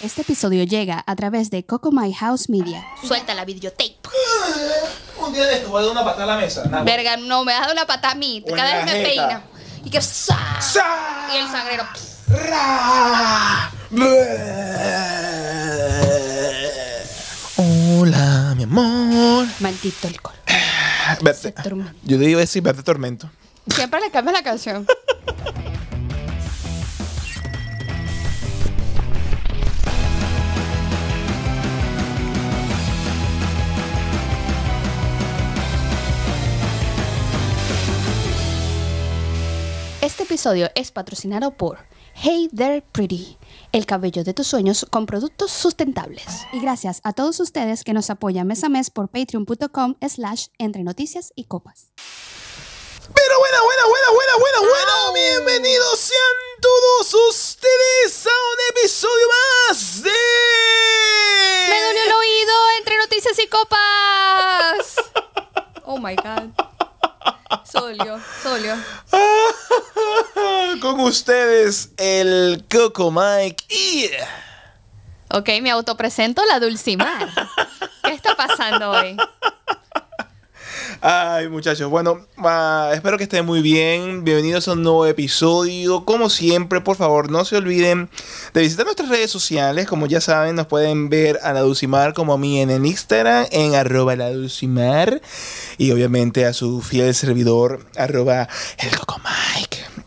Este episodio llega a través de Coco My House Media. Suelta la videotape. Un día de esto voy a dar una patada a la mesa. Verga, no, me ha dado una patada a mí. Cada vez me peina. Y que ¡sa! Y el sangrero. ¡Ra! Hola, mi amor. Maldito alcohol. Verte. Yo te iba a decir, verte tormento. Siempre le cambias la canción. episodio es patrocinado por Hey There Pretty, el cabello de tus sueños con productos sustentables. Y gracias a todos ustedes que nos apoyan mes a mes por patreon.com slash entre noticias y copas. Pero bueno, bueno, bueno, bueno, bueno, bueno, bienvenidos sean todos ustedes a un episodio más de... Me duele el oído entre noticias y copas. Oh my god. Solio, solio. Con ustedes, el Coco Mike eh, Ok, me autopresento la Dulcimar. ¿Qué está pasando hoy? Ay, muchachos, bueno, ah, espero que estén muy bien. Bienvenidos a un nuevo episodio. Como siempre, por favor, no se olviden de visitar nuestras redes sociales. Como ya saben, nos pueden ver a la Dulcimar como a mí en el Instagram, en arroba la Y obviamente a su fiel servidor, arroba el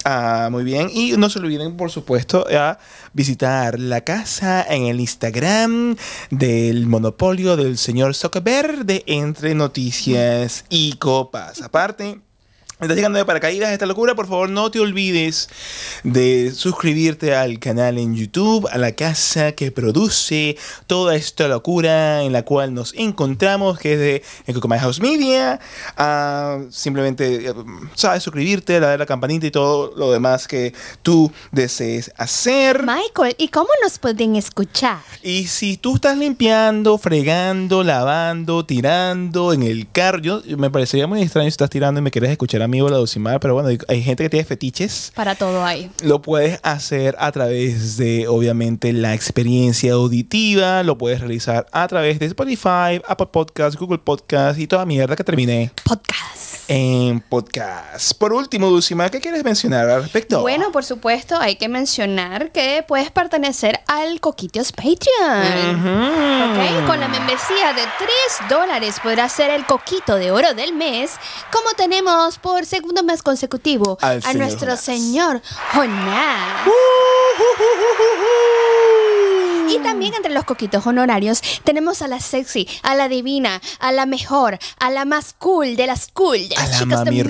ah, muy bien. Y no se olviden, por supuesto, a visitar la casa en el Instagram del monopolio del señor Zuckerberg Entre Noticias y Copas. Aparte, está llegando de paracaídas esta locura, por favor no te olvides de suscribirte al canal en YouTube, a la casa que produce toda esta locura en la cual nos encontramos, que es de Ecocomic House Media, ah, simplemente, eh, sabes, suscribirte, darle la campanita y todo lo demás que tú desees hacer. Michael, ¿y cómo nos pueden escuchar? Y si tú estás limpiando, fregando, lavando, tirando en el carro, me parecería muy extraño si estás tirando y me querés escuchar amigo la Dulcimar, pero bueno, hay gente que tiene fetiches. Para todo hay. Lo puedes hacer a través de, obviamente, la experiencia auditiva, lo puedes realizar a través de Spotify, Apple Podcasts, Google Podcasts y toda mierda que termine. Podcast. En podcast. Por último, Dulcimar, ¿qué quieres mencionar al respecto? Bueno, por supuesto, hay que mencionar que puedes pertenecer al Coquitos Patreon. Con la membresía de 3 dólares podrás ser el coquito de oro del mes, como tenemos por por segundo mes consecutivo a nuestro señor Jonás. Uh, y también entre los coquitos honorarios tenemos a la sexy, a la divina, a la mejor, a la más cool de las cool de las chicas de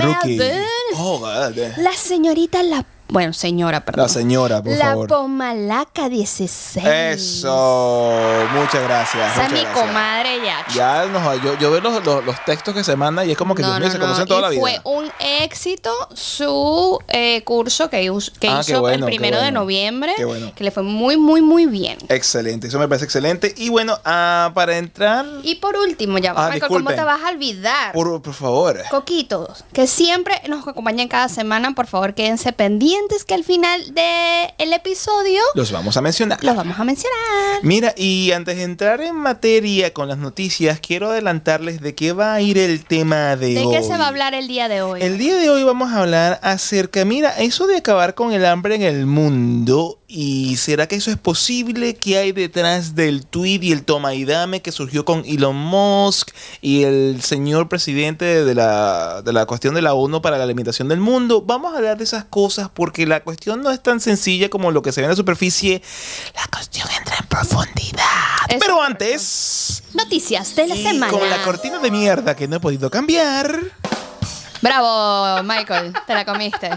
la señorita La bueno, señora, perdón. La señora, por favor. La Pomalaca 16. Eso. Muchas gracias. Esa es mi comadre ya. Ya, no, yo, yo veo los, textos que se mandan y es como que se conocen toda la vida. Fue un éxito su eh, curso que, ah, hizo el primero de noviembre. Que le fue muy, muy, muy bien. Excelente. Eso me parece excelente. Y bueno, ah, para entrar. Y por último, ya, ah, ¿cómo te vas a olvidar? Por, por favor. Coquitos, que siempre nos acompañan cada semana. Por favor, quédense pendientes que al final del episodio los vamos a mencionar. Los vamos a mencionar. Mira, y antes de entrar en materia con las noticias, quiero adelantarles de qué va a ir el tema de, ¿De hoy. ¿De qué se va a hablar el día de hoy? El día de hoy vamos a hablar acerca, mira, eso de acabar con el hambre en el mundo ¿Y será que eso es posible? ¿Qué hay detrás del tweet y el toma y dame que surgió con Elon Musk y el señor presidente de la, de la cuestión de la ONU para la alimentación del mundo? Vamos a hablar de esas cosas porque la cuestión no es tan sencilla como lo que se ve en la superficie. La cuestión entra en profundidad. Pero antes... Noticias de la y semana. Con la cortina de mierda que no he podido cambiar. Bravo, Michael, te la comiste.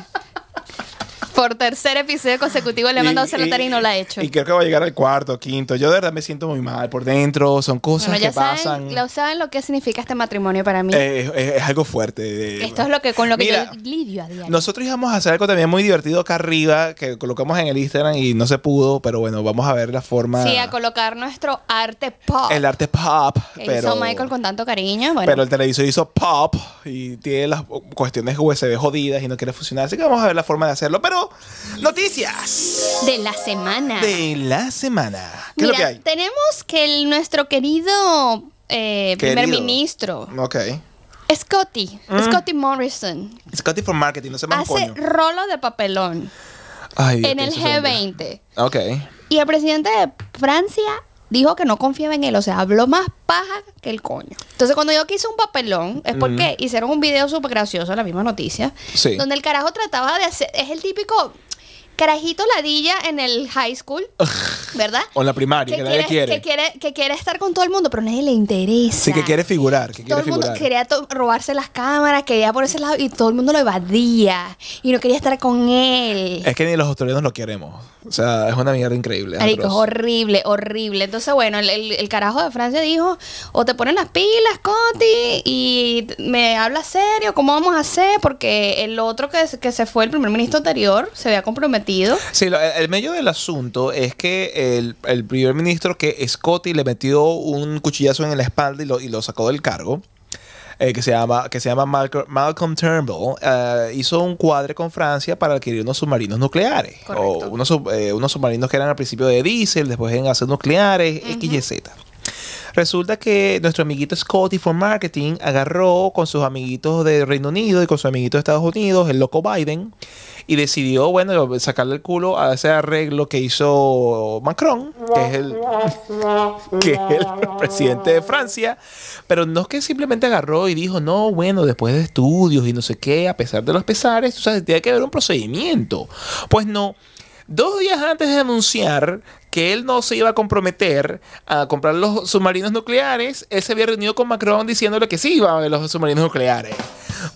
Por tercer episodio consecutivo le he mandado un y no la ha hecho. Y creo que va a llegar al cuarto, quinto. Yo de verdad me siento muy mal por dentro. Son cosas que saben, pasan. Lo saben lo que significa este matrimonio para mí. Eh, es, algo fuerte. Eh, Esto es lo que con lo que yo lidio a diario. Nosotros íbamos a hacer algo también muy divertido acá arriba, que colocamos en el Instagram y no se pudo, pero bueno, vamos a ver la forma. Sí, a colocar nuestro arte pop. El arte pop. Que hizo Michael con tanto cariño. Pero el televisor hizo pop y tiene las cuestiones USB jodidas y no quiere funcionar. Así que vamos a ver la forma de hacerlo. Pero Noticias. De la semana. De la semana. Mira, Tenemos que el, nuestro querido, eh, primer ministro. Ok. Scotty, mm. Scotty Morrison. Scotty for marketing, no Hace rolo de papelón. en el G20. Y el presidente de Francia dijo que no confiaba en él, o sea, habló más paja que el coño. Entonces, cuando yo quise un papelón, es porque hicieron un video súper gracioso, la misma noticia, donde el carajo trataba de hacer, es el típico, carajito ladilla en el high school, ¿verdad? O en la primaria, que, nadie quiere, Que quiere. estar con todo el mundo, pero nadie le interesa. Sí, que quiere figurar. Que todo el mundo quería robarse las cámaras, quería por ese lado y todo el mundo lo evadía y no quería estar con él. Es que ni los australianos lo queremos. O sea, es una mierda increíble. es horrible, horrible. Entonces, bueno, el, carajo de Francia dijo, o te ponen las pilas, Coti, y me habla serio, ¿cómo vamos a hacer? Porque el otro que, que se fue, el primer ministro anterior, se había comprometido Sí, el medio del asunto es que el, primer ministro que Scotty le metió un cuchillazo en la espalda y lo, sacó del cargo. Eh, que se llama, que se llama Malcolm, Turnbull, eh, hizo un cuadre con Francia para adquirir unos submarinos nucleares. O eh, unos, submarinos que eran al principio de diésel, después en gases nucleares, XYZ. Resulta que nuestro amiguito Scotty for Marketing agarró con sus amiguitos de Reino Unido y con sus amiguitos de Estados Unidos, el loco Biden, y decidió, bueno, sacarle el culo a ese arreglo que hizo Macron, que es el, que el presidente de Francia, pero no es que simplemente agarró y dijo, no, bueno, después de estudios y no sé qué, a pesar de los pesares, tú sea, tiene que haber un procedimiento. Pues no. Dos días antes de anunciar que él no se iba a comprometer a comprar los submarinos nucleares, él se había reunido con Macron diciéndole que sí iba a haber los submarinos nucleares.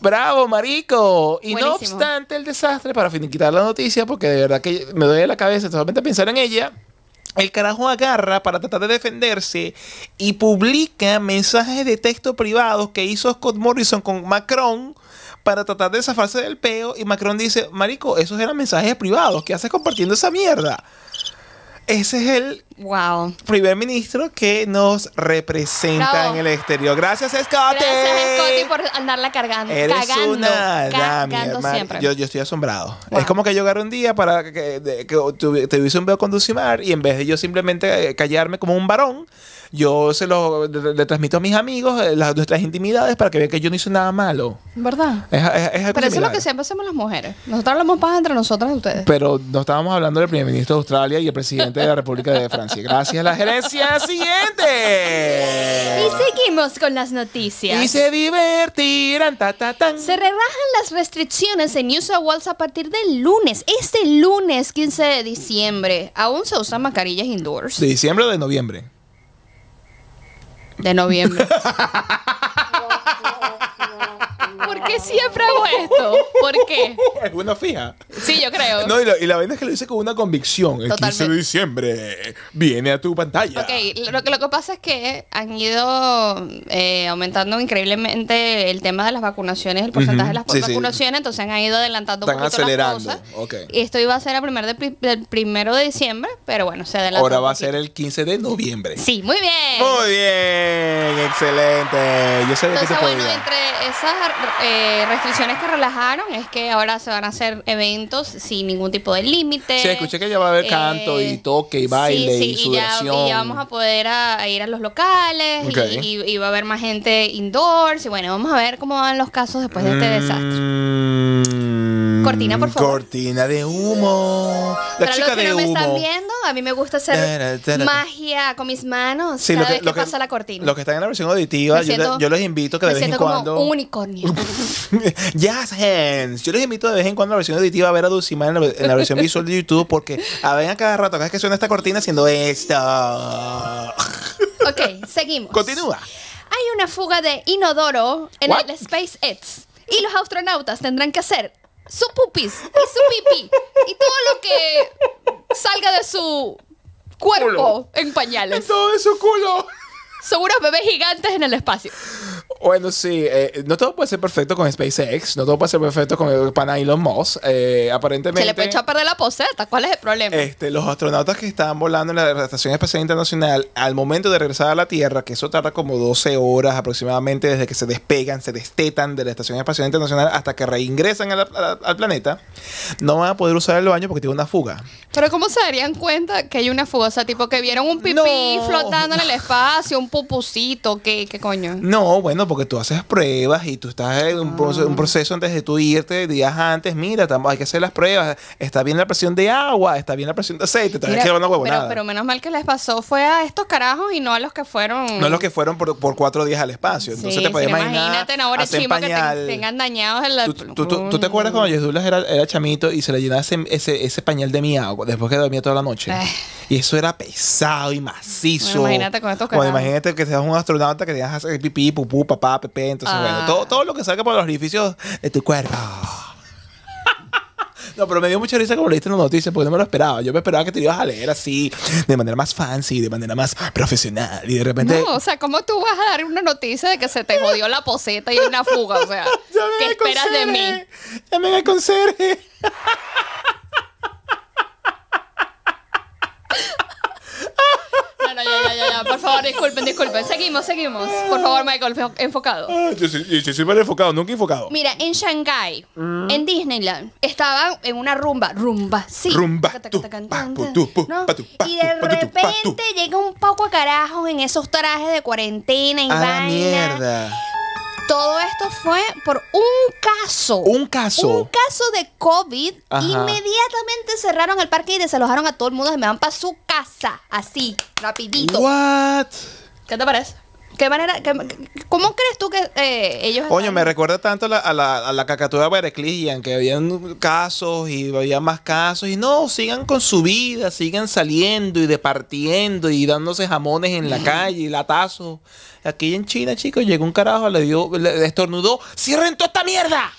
¡Bravo, marico! Y no obstante el desastre, para finiquitar la noticia, porque de verdad que me duele la cabeza solamente pensar en ella, el carajo agarra para tratar de defenderse y publica mensajes de texto privados que hizo Scott Morrison con Macron para tratar de zafarse del peo. Y Macron dice, Marico, esos eran mensajes privados. ¿Qué haces compartiendo esa mierda? Ese es el Wow. Primer ministro que nos representa en el exterior. Gracias, Scotty. Gracias, Scotty, por andarla cargando. Eres cagando, una cagando siempre. Yo, yo, estoy asombrado. Es como que yo agarré un día para que, te hubiese un veo conducir y en vez de yo simplemente eh, callarme como un varón, yo se lo le, transmito a mis amigos eh, las, nuestras intimidades para que vean que yo no hice nada malo. ¿Verdad? Es, es, Pero eso es lo que siempre hacemos las mujeres. Nosotros hablamos paz entre nosotras y ustedes. Pero no estábamos hablando del primer ministro de Australia y el presidente de la República de Francia gracias, La gerencia siguiente. Y seguimos con las noticias. Y se divertirán, ta, Se rebajan las restricciones en New Walls a partir del lunes. Este lunes 15 de diciembre. Aún se usan mascarillas indoors. ¿De diciembre o de noviembre? De noviembre. ¿por qué siempre hago esto? ¿Por qué? Es una fija. Sí, yo creo. No, y, la verdad es que lo hice con una convicción. El 15 de diciembre viene a tu pantalla. Ok, lo, lo que pasa es que han ido eh, aumentando increíblemente el tema de las vacunaciones, el porcentaje de las vacunaciones, entonces han ido adelantando Están acelerando. Y esto iba a ser a primer de, el primero de diciembre, pero bueno, se adelantó. Ahora va a ser el 15 de noviembre. Sí, muy bien. Muy bien, excelente. Yo sé entonces, bueno, entre esas... Eh, eh, restricciones que relajaron es que ahora se van a hacer eventos sin ningún tipo de límite. Sí, escuché que ya va a haber canto y eh, toque y baile y sudoración. Y ya, y vamos a poder ir a los locales y, va a haber más gente indoors. Y bueno, vamos a ver cómo van los casos después de este desastre. Mm, Cortina, por favor. Cortina de humo. La Para chica los que de no me están viendo, a mí me gusta hacer magia con mis manos Sí, lo que- vez que, pasa la cortina. Los que están en la versión auditiva, yo, les invito que de vez en cuando. un unicornio. Jazz Hands. Yo les invito de vez en cuando a la versión auditiva a ver a Dulcimar en la, versión visual de YouTube porque a ver a cada rato, cada vez que suena esta cortina haciendo esto. ok, seguimos. Continúa. Hay una fuga de inodoro en el Space X y los astronautas tendrán que hacer su pupis y su pipí y todo lo que salga de su cuerpo en pañales. Todo de su culo. Son unos bebés gigantes en el espacio. Bueno, sí, eh, no todo puede ser perfecto con SpaceX, no todo puede ser perfecto con el pana Elon eh, aparentemente. Se le puede echar a perder la poseta, ¿cuál es el problema? Este, los astronautas que estaban volando en la Estación Espacial Internacional, al momento de regresar a la Tierra, que eso tarda como 12 horas aproximadamente desde que se despegan, se destetan de la Estación Espacial Internacional hasta que reingresan al planeta, no van a poder usar el baño porque tiene una fuga. Pero ¿cómo se darían cuenta que hay una fuga? O sea, tipo que vieron un pipí flotando en el espacio, un pupucito, ¿qué, qué coño? No, bueno porque tú haces pruebas y tú estás en un, ah. proceso, antes de tú irte días antes. Mira, hay que hacer las pruebas. Está bien la presión de agua, está bien la presión de aceite. que una pero, pero, menos mal que les pasó fue a estos carajos y no a los que fueron. No a los que fueron por, cuatro días al espacio. Entonces sí, te puedes imaginar. Imagínate, ahora chimo que te, tengan dañados el. La... ¿Tú, tú, te acuerdas cuando Jesús era, era chamito y se le llenaba ese, ese, pañal de mi agua después que dormía toda la noche? Eh. Y eso era pesado y macizo. imagínate con estos carajos. imagínate que seas un astronauta que te hacer pipí, pupú, papá, Pepe. Entonces, bueno, ah. todo, todo lo que salga por los orificios de tu cuerpo. No, pero me dio mucha risa como leíste en noticia porque no me lo esperaba. Yo me esperaba que te ibas a leer así, de manera más fancy, de manera más profesional. Y de repente. No, o sea, ¿cómo tú vas a dar una noticia de que se te jodió la poseta y una fuga? O sea, ¿qué esperas de mí? Ya me conserje. por favor, disculpen, disculpen. Seguimos, seguimos. Por favor, Michael, enfocado. Ah, yo, soy, mal enfocado, nunca enfocado. Mira, en Shanghai, mm. en Disneyland, estaban en una rumba, rumba, sí. Rumba. Y de repente llega un poco a carajos en esos trajes de cuarentena y vaina. mierda todo esto fue por un caso. Un caso. Un caso de COVID. Inmediatamente cerraron el parque y desalojaron a todo el mundo. Se me van para su casa. Así, rapidito. What? ¿Qué te parece? ¿Qué manera? ¿Cómo crees tú que eh, ellos.? Coño, me recuerda tanto a la, a la, cacatura de Bereclian, que habían casos y había más casos. Y no, sigan con su vida, sigan saliendo y departiendo y dándose jamones en la calle y latazos Aquí en China, chicos, llegó un carajo, le dio, le estornudó, ¡cierren toda esta mierda!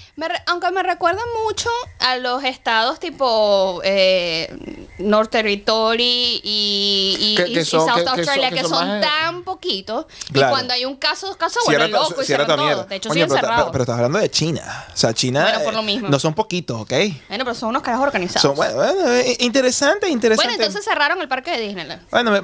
aunque me recuerda mucho a los estados tipo eh, North Territory y, South Australia, que son, eh, tan poquitos. Y cuando hay un caso, caso bueno, loco, todo. De hecho, sí pero, pero, estás hablando de China. O sea, China bueno, por lo eh, mismo. no son poquitos, ¿ok? Bueno, pero son unos carajos organizados. Son, bueno, eh, interesante, interesante. Bueno, entonces cerraron el parque de Disneyland. Bueno,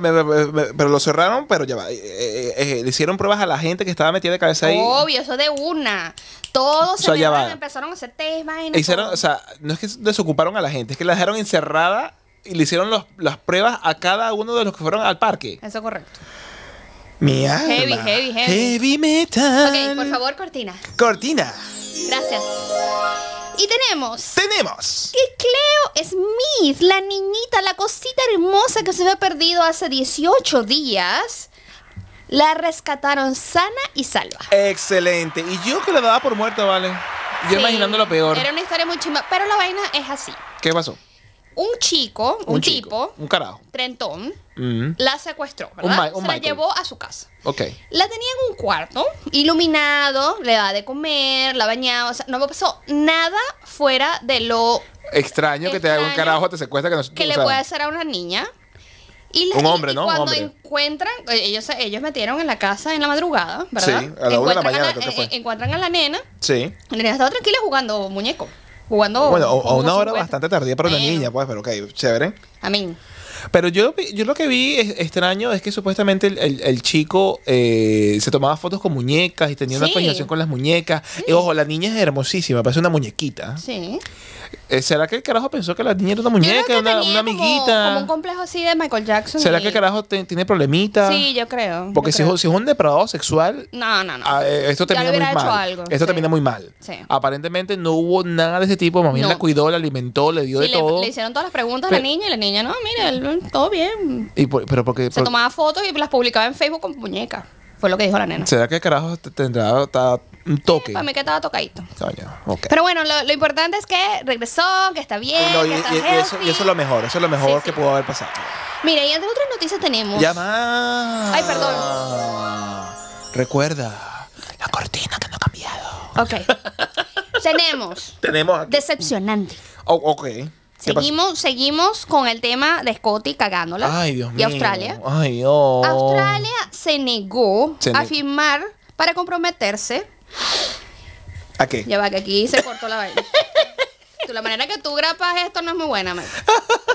pero lo cerraron, pero ya va. le hicieron pruebas a la gente que estaba metida de cabeza ahí. Obvio, eso de una. Todos empezaron a hacer test, vainas. E o sea, no es que desocuparon a la gente, es que la dejaron encerrada y le hicieron las pruebas a cada uno de los que fueron al parque. Eso es correcto. Mi Heavy, heavy, heavy. Heavy metal. Ok, por favor, cortina. Cortina. Gracias. Y tenemos. Tenemos. Que Cleo Smith, la niñita, la cosita hermosa que se había perdido hace 18 días, la rescataron sana y salva. Excelente. Y yo que la daba por muerta, vale. Yo imaginando lo peor. Era una historia muy chimba, pero la vaina es así. ¿Qué pasó? Un chico, un, tipo, chico, un carajo, trentón, mm. la secuestró, ¿verdad? Se la llevó a su casa. Ok. La tenía en un cuarto, iluminado, le daba de comer, la bañaba, o sea, no pasó nada fuera de lo extraño que te haga un carajo te secuestra que no Que le puede hacer a una niña un hombre, ¿no? cuando encuentran, eh, ellos, ellos metieron en la casa en la madrugada, ¿verdad? Sí, a la una de la mañana eh, eh, Encuentran a la nena. Sí. La nena estaba tranquila jugando muñeco. Jugando. Bueno, a una hora bastante tardía para la niña, pues, pero ok, chévere. A mí. Pero yo, yo lo que vi es, extraño es que supuestamente el, chico se tomaba fotos con muñecas y tenía una fascinación con las muñecas. Y, mm. ojo, la niña es hermosísima, parece una muñequita. Sí. Eh, ¿Será que el carajo pensó que la niña era una muñeca, una, amiguita? Como, un complejo así de Michael Jackson. ¿Será que el carajo tiene problemitas? Sí, yo creo. Porque si, Es, un depravado sexual. No, no, no. Ah, eh, esto termina muy mal. esto termina muy mal. Aparentemente no hubo nada de ese tipo. Mamá la cuidó, la alimentó, le dio de todo. Le hicieron todas las preguntas a la niña y la niña, no, mira, todo bien. Se tomaba fotos y las publicaba en Facebook con muñeca. Fue lo que dijo la nena. ¿Será que el carajo tendrá un toque. Para mí que estaba tocadito. Pero bueno, lo, importante es que regresó, que está bien. y, eso, es lo mejor, eso es lo mejor que pudo haber pasado. Mira, y entre otras noticias tenemos. Ya Ay, perdón. Recuerda, la cortina que no ha cambiado. Ok. tenemos. Tenemos. Decepcionante. Oh, ok. Seguimos, seguimos con el tema de Scotty cagándola. Ay, Dios Y Australia. Ay, Australia se negó a firmar para comprometerse ¿A qué? Ya va, que aquí se cortó la vaina. la manera que tú grapas esto no es muy buena,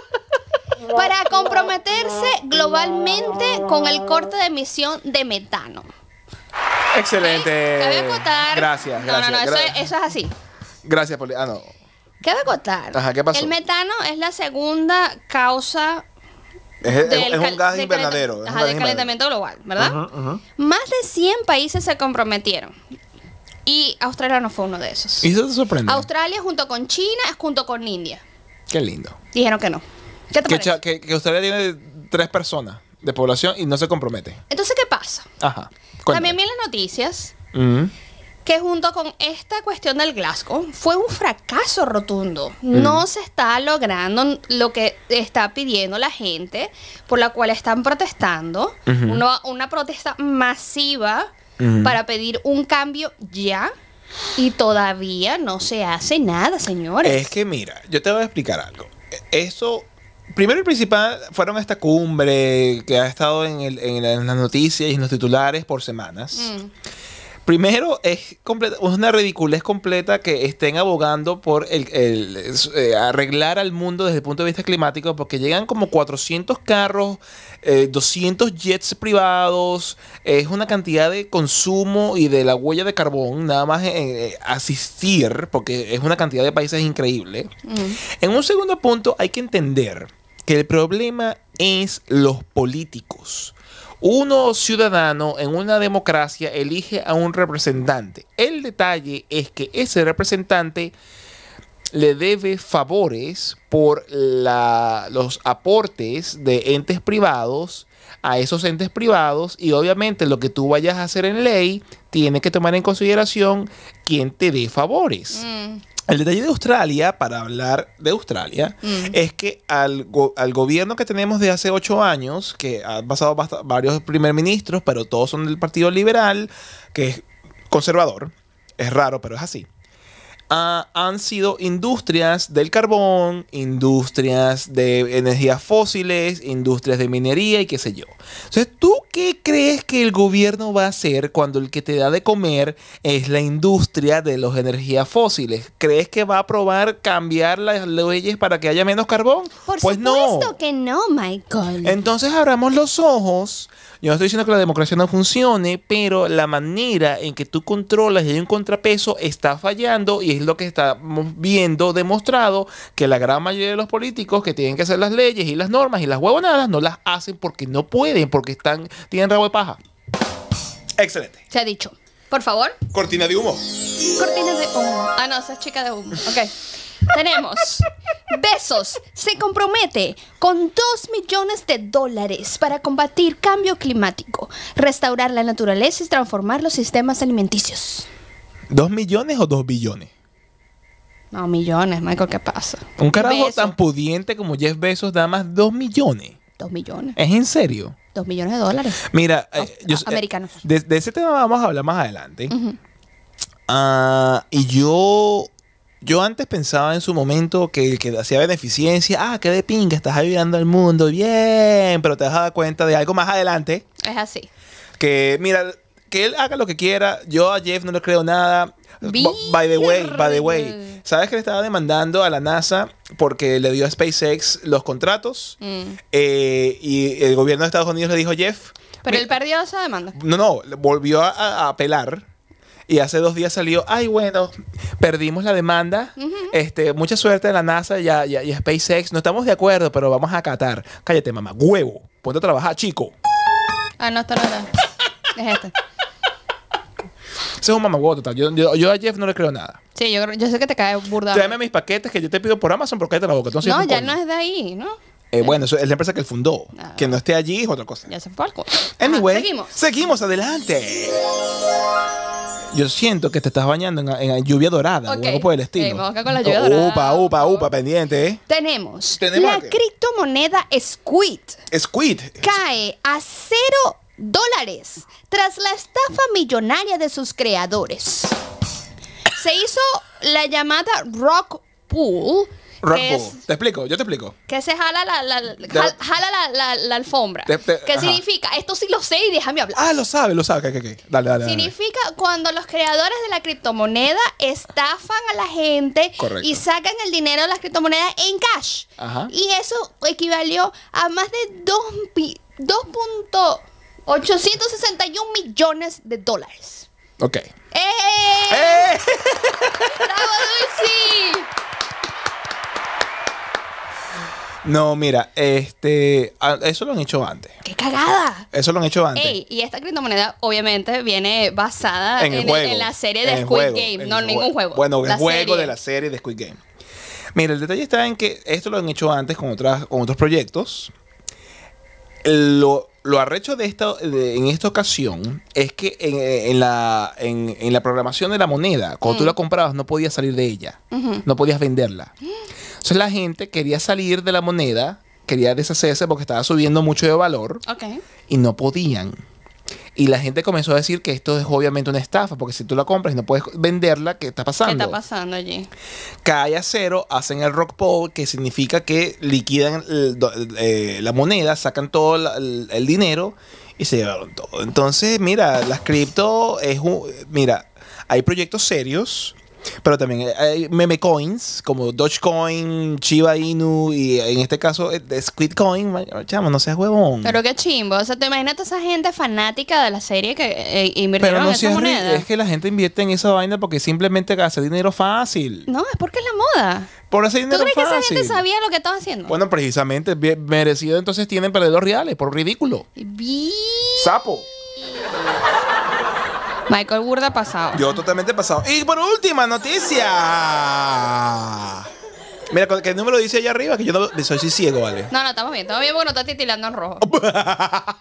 Para comprometerse globalmente con el corte de emisión de metano. Excelente. Cabe acotar. Gracias. No, gracias, no, no, gracias. Eso, es, así. Gracias, por... Ah, no. Cabe acotar. Ajá, ¿qué El metano es la segunda causa es, un gas invernadero. Ajá, de calentamiento global, ¿verdad? Más de 100 países se comprometieron y Australia no fue uno de esos. ¿Y eso te sorprende? Australia junto con China, es junto con India. Qué lindo. Dijeron que no. ¿Qué te que, que, Australia tiene tres personas de población y no se compromete. Entonces, ¿qué pasa? Ajá. También vi en las noticias mm. que junto con esta cuestión del Glasgow fue un fracaso rotundo. Mm. No se está logrando lo que está pidiendo la gente por la cual están protestando. una, protesta masiva para pedir un cambio ya y todavía no se hace nada, señores. Es que mira, yo te voy a explicar algo. Eso primero y principal fueron esta cumbre que ha estado en, el, en, las noticias y en los titulares por semanas. Mm. Primero, es completa, una ridiculez completa que estén abogando por el, eh, arreglar al mundo desde el punto de vista climático, porque llegan como 400 carros, 200 eh, jets privados, es una cantidad de consumo y de la huella de carbón, nada más eh, asistir, porque es una cantidad de países increíble. Mm. En un segundo punto, hay que entender que el problema es los políticos. Uno ciudadano en una democracia elige a un representante. El detalle es que ese representante le debe favores por los aportes de entes privados a esos entes privados y obviamente lo que tú vayas a hacer en ley tiene que tomar en consideración quién te dé favores. Mm. El detalle de Australia, para hablar de Australia, mm. es que al, al, gobierno que tenemos de hace ocho años, que ha pasado varios primer ministros, pero todos son del Partido Liberal, que es conservador, es raro, pero es así. Ah, han sido industrias del carbón, industrias de energías fósiles, industrias de minería y qué sé yo. Entonces, ¿tú qué crees que el gobierno va a hacer cuando el que te da de comer es la industria de las energías fósiles? ¿Crees que va a probar cambiar las leyes para que haya menos carbón? Por pues supuesto que no, Michael. Entonces abramos los ojos yo no estoy diciendo que la democracia no funcione, pero la manera en que tú controlas y hay un contrapeso está fallando y es lo que estamos viendo demostrado que la gran mayoría de los políticos que tienen que hacer las leyes y las normas y las huevonadas no las hacen porque no pueden, porque están tienen rabo de paja. Excelente. Se ha dicho. Por favor. Cortina de humo. Cortina de humo. Ah, no, esa es chica de humo. Ok tenemos Besos se compromete con 2 millones de dólares para combatir cambio climático, restaurar la naturaleza y transformar los sistemas alimenticios. ¿Dos millones o dos billones? No, millones, Michael, ¿qué pasa? Un carajo tan pudiente como Jeff Bezos da más 2 millones. Dos millones. ¿Es en serio? Dos millones de dólares. Mira, eh, yo, eh, americanos. De, ese tema vamos a hablar más adelante. Ah, y yo yo antes pensaba en su momento que el que hacía beneficencia, ah, qué de pinga, estás ayudando al mundo, bien, pero te has dado cuenta de algo más adelante. Es así. Que, mira, que él haga lo que quiera, yo a Jeff no le creo nada. by the way, by the way, ¿sabes que le estaba demandando a la NASA porque le dio a SpaceX los contratos? Mm. Eh, y el gobierno de Estados Unidos le dijo, Jeff. Pero él perdió esa demanda. No, no, volvió a apelar y hace dos días salió, ay, bueno, perdimos la demanda, este, mucha suerte de la NASA y a, SpaceX, no estamos de acuerdo, pero vamos a acatar. Cállate, mamá, huevo, ponte a trabajar, chico. Ah, no, está nada Es este. Ese es un huevo total. Yo, a Jeff no le creo nada. Sí, yo, yo sé que te cae burda. Tráeme mis paquetes que yo te pido por Amazon, Porque cállate la boca. no, ya no es de ahí, ¿no? Eh, bueno, es la empresa que él fundó. Ah. que no esté allí es otra cosa. Ya se fue al Anyway, seguimos. seguimos adelante. Yo siento que te estás bañando en, lluvia dorada o algo por el eh, estilo. Oh, upa, upa, upa, pendiente, ¿eh? Tenemos, ¿Tenemos la criptomoneda Squid. Squid. Cae a cero dólares tras la estafa millonaria de sus creadores. Se hizo la llamada Rock Pool te explico, yo te explico. Que se jala la, jala, la, alfombra. ¿Qué significa? Esto sí lo sé y déjame hablar. Ah, lo sabe, lo sabe. Dale, dale. Significa cuando los creadores de la criptomoneda estafan a la gente y sacan el dinero de las criptomonedas en cash. Y eso equivalió a más de 2.861 millones de dólares. Ok. ¡Eh! ¡Eh! ¡Bravo, Dulce! No, mira, este, ah, eso lo han hecho antes. ¡Qué cagada! Eso lo han hecho antes. y esta criptomoneda obviamente viene basada en, la serie de Squid Game, no en ningún juego. Bueno, el juego de la serie de Squid Game. Mira, el detalle está en que esto lo han hecho antes con, otras, con otros proyectos. Lo, arrecho de esta, en esta ocasión es que en, la, en, la programación de la moneda, cuando tú mm. la comprabas, no podías salir de ella. No podías venderla. ¿Eh? Entonces la gente quería salir de la moneda, quería deshacerse porque estaba subiendo mucho de valor y no podían. Y la gente comenzó a decir que esto es obviamente una estafa, porque si tú la compras y no puedes venderla, ¿qué está pasando? ¿Qué está pasando allí? Cae a cero, hacen el rock poll, que significa que liquidan eh, la moneda, sacan todo el, dinero y se llevaron todo. Entonces, mira, las cripto es un... Mira, hay proyectos serios pero también eh, hay meme coins como Dogecoin, Shiba Inu y en este caso eh, Squidcoin. Chamo, no seas huevón. Pero qué chimbo. O sea, te imaginas a esa gente fanática de la serie que eh, invirtieron no en esa Es que la gente invierte en esa vaina porque simplemente hace dinero fácil. No, es porque es la moda. Por dinero ¿Tú crees que esa gente sabía lo que estaba haciendo? Bueno, precisamente. Merecido entonces tienen los reales por ridículo. Sapo. Michael Burda pasado. Yo totalmente pasado. Y por última noticia. Mira, que ¿qué número dice allá arriba? Que yo soy ciego, ¿vale? No, no, estamos bien. Estamos bien porque no está titilando en rojo.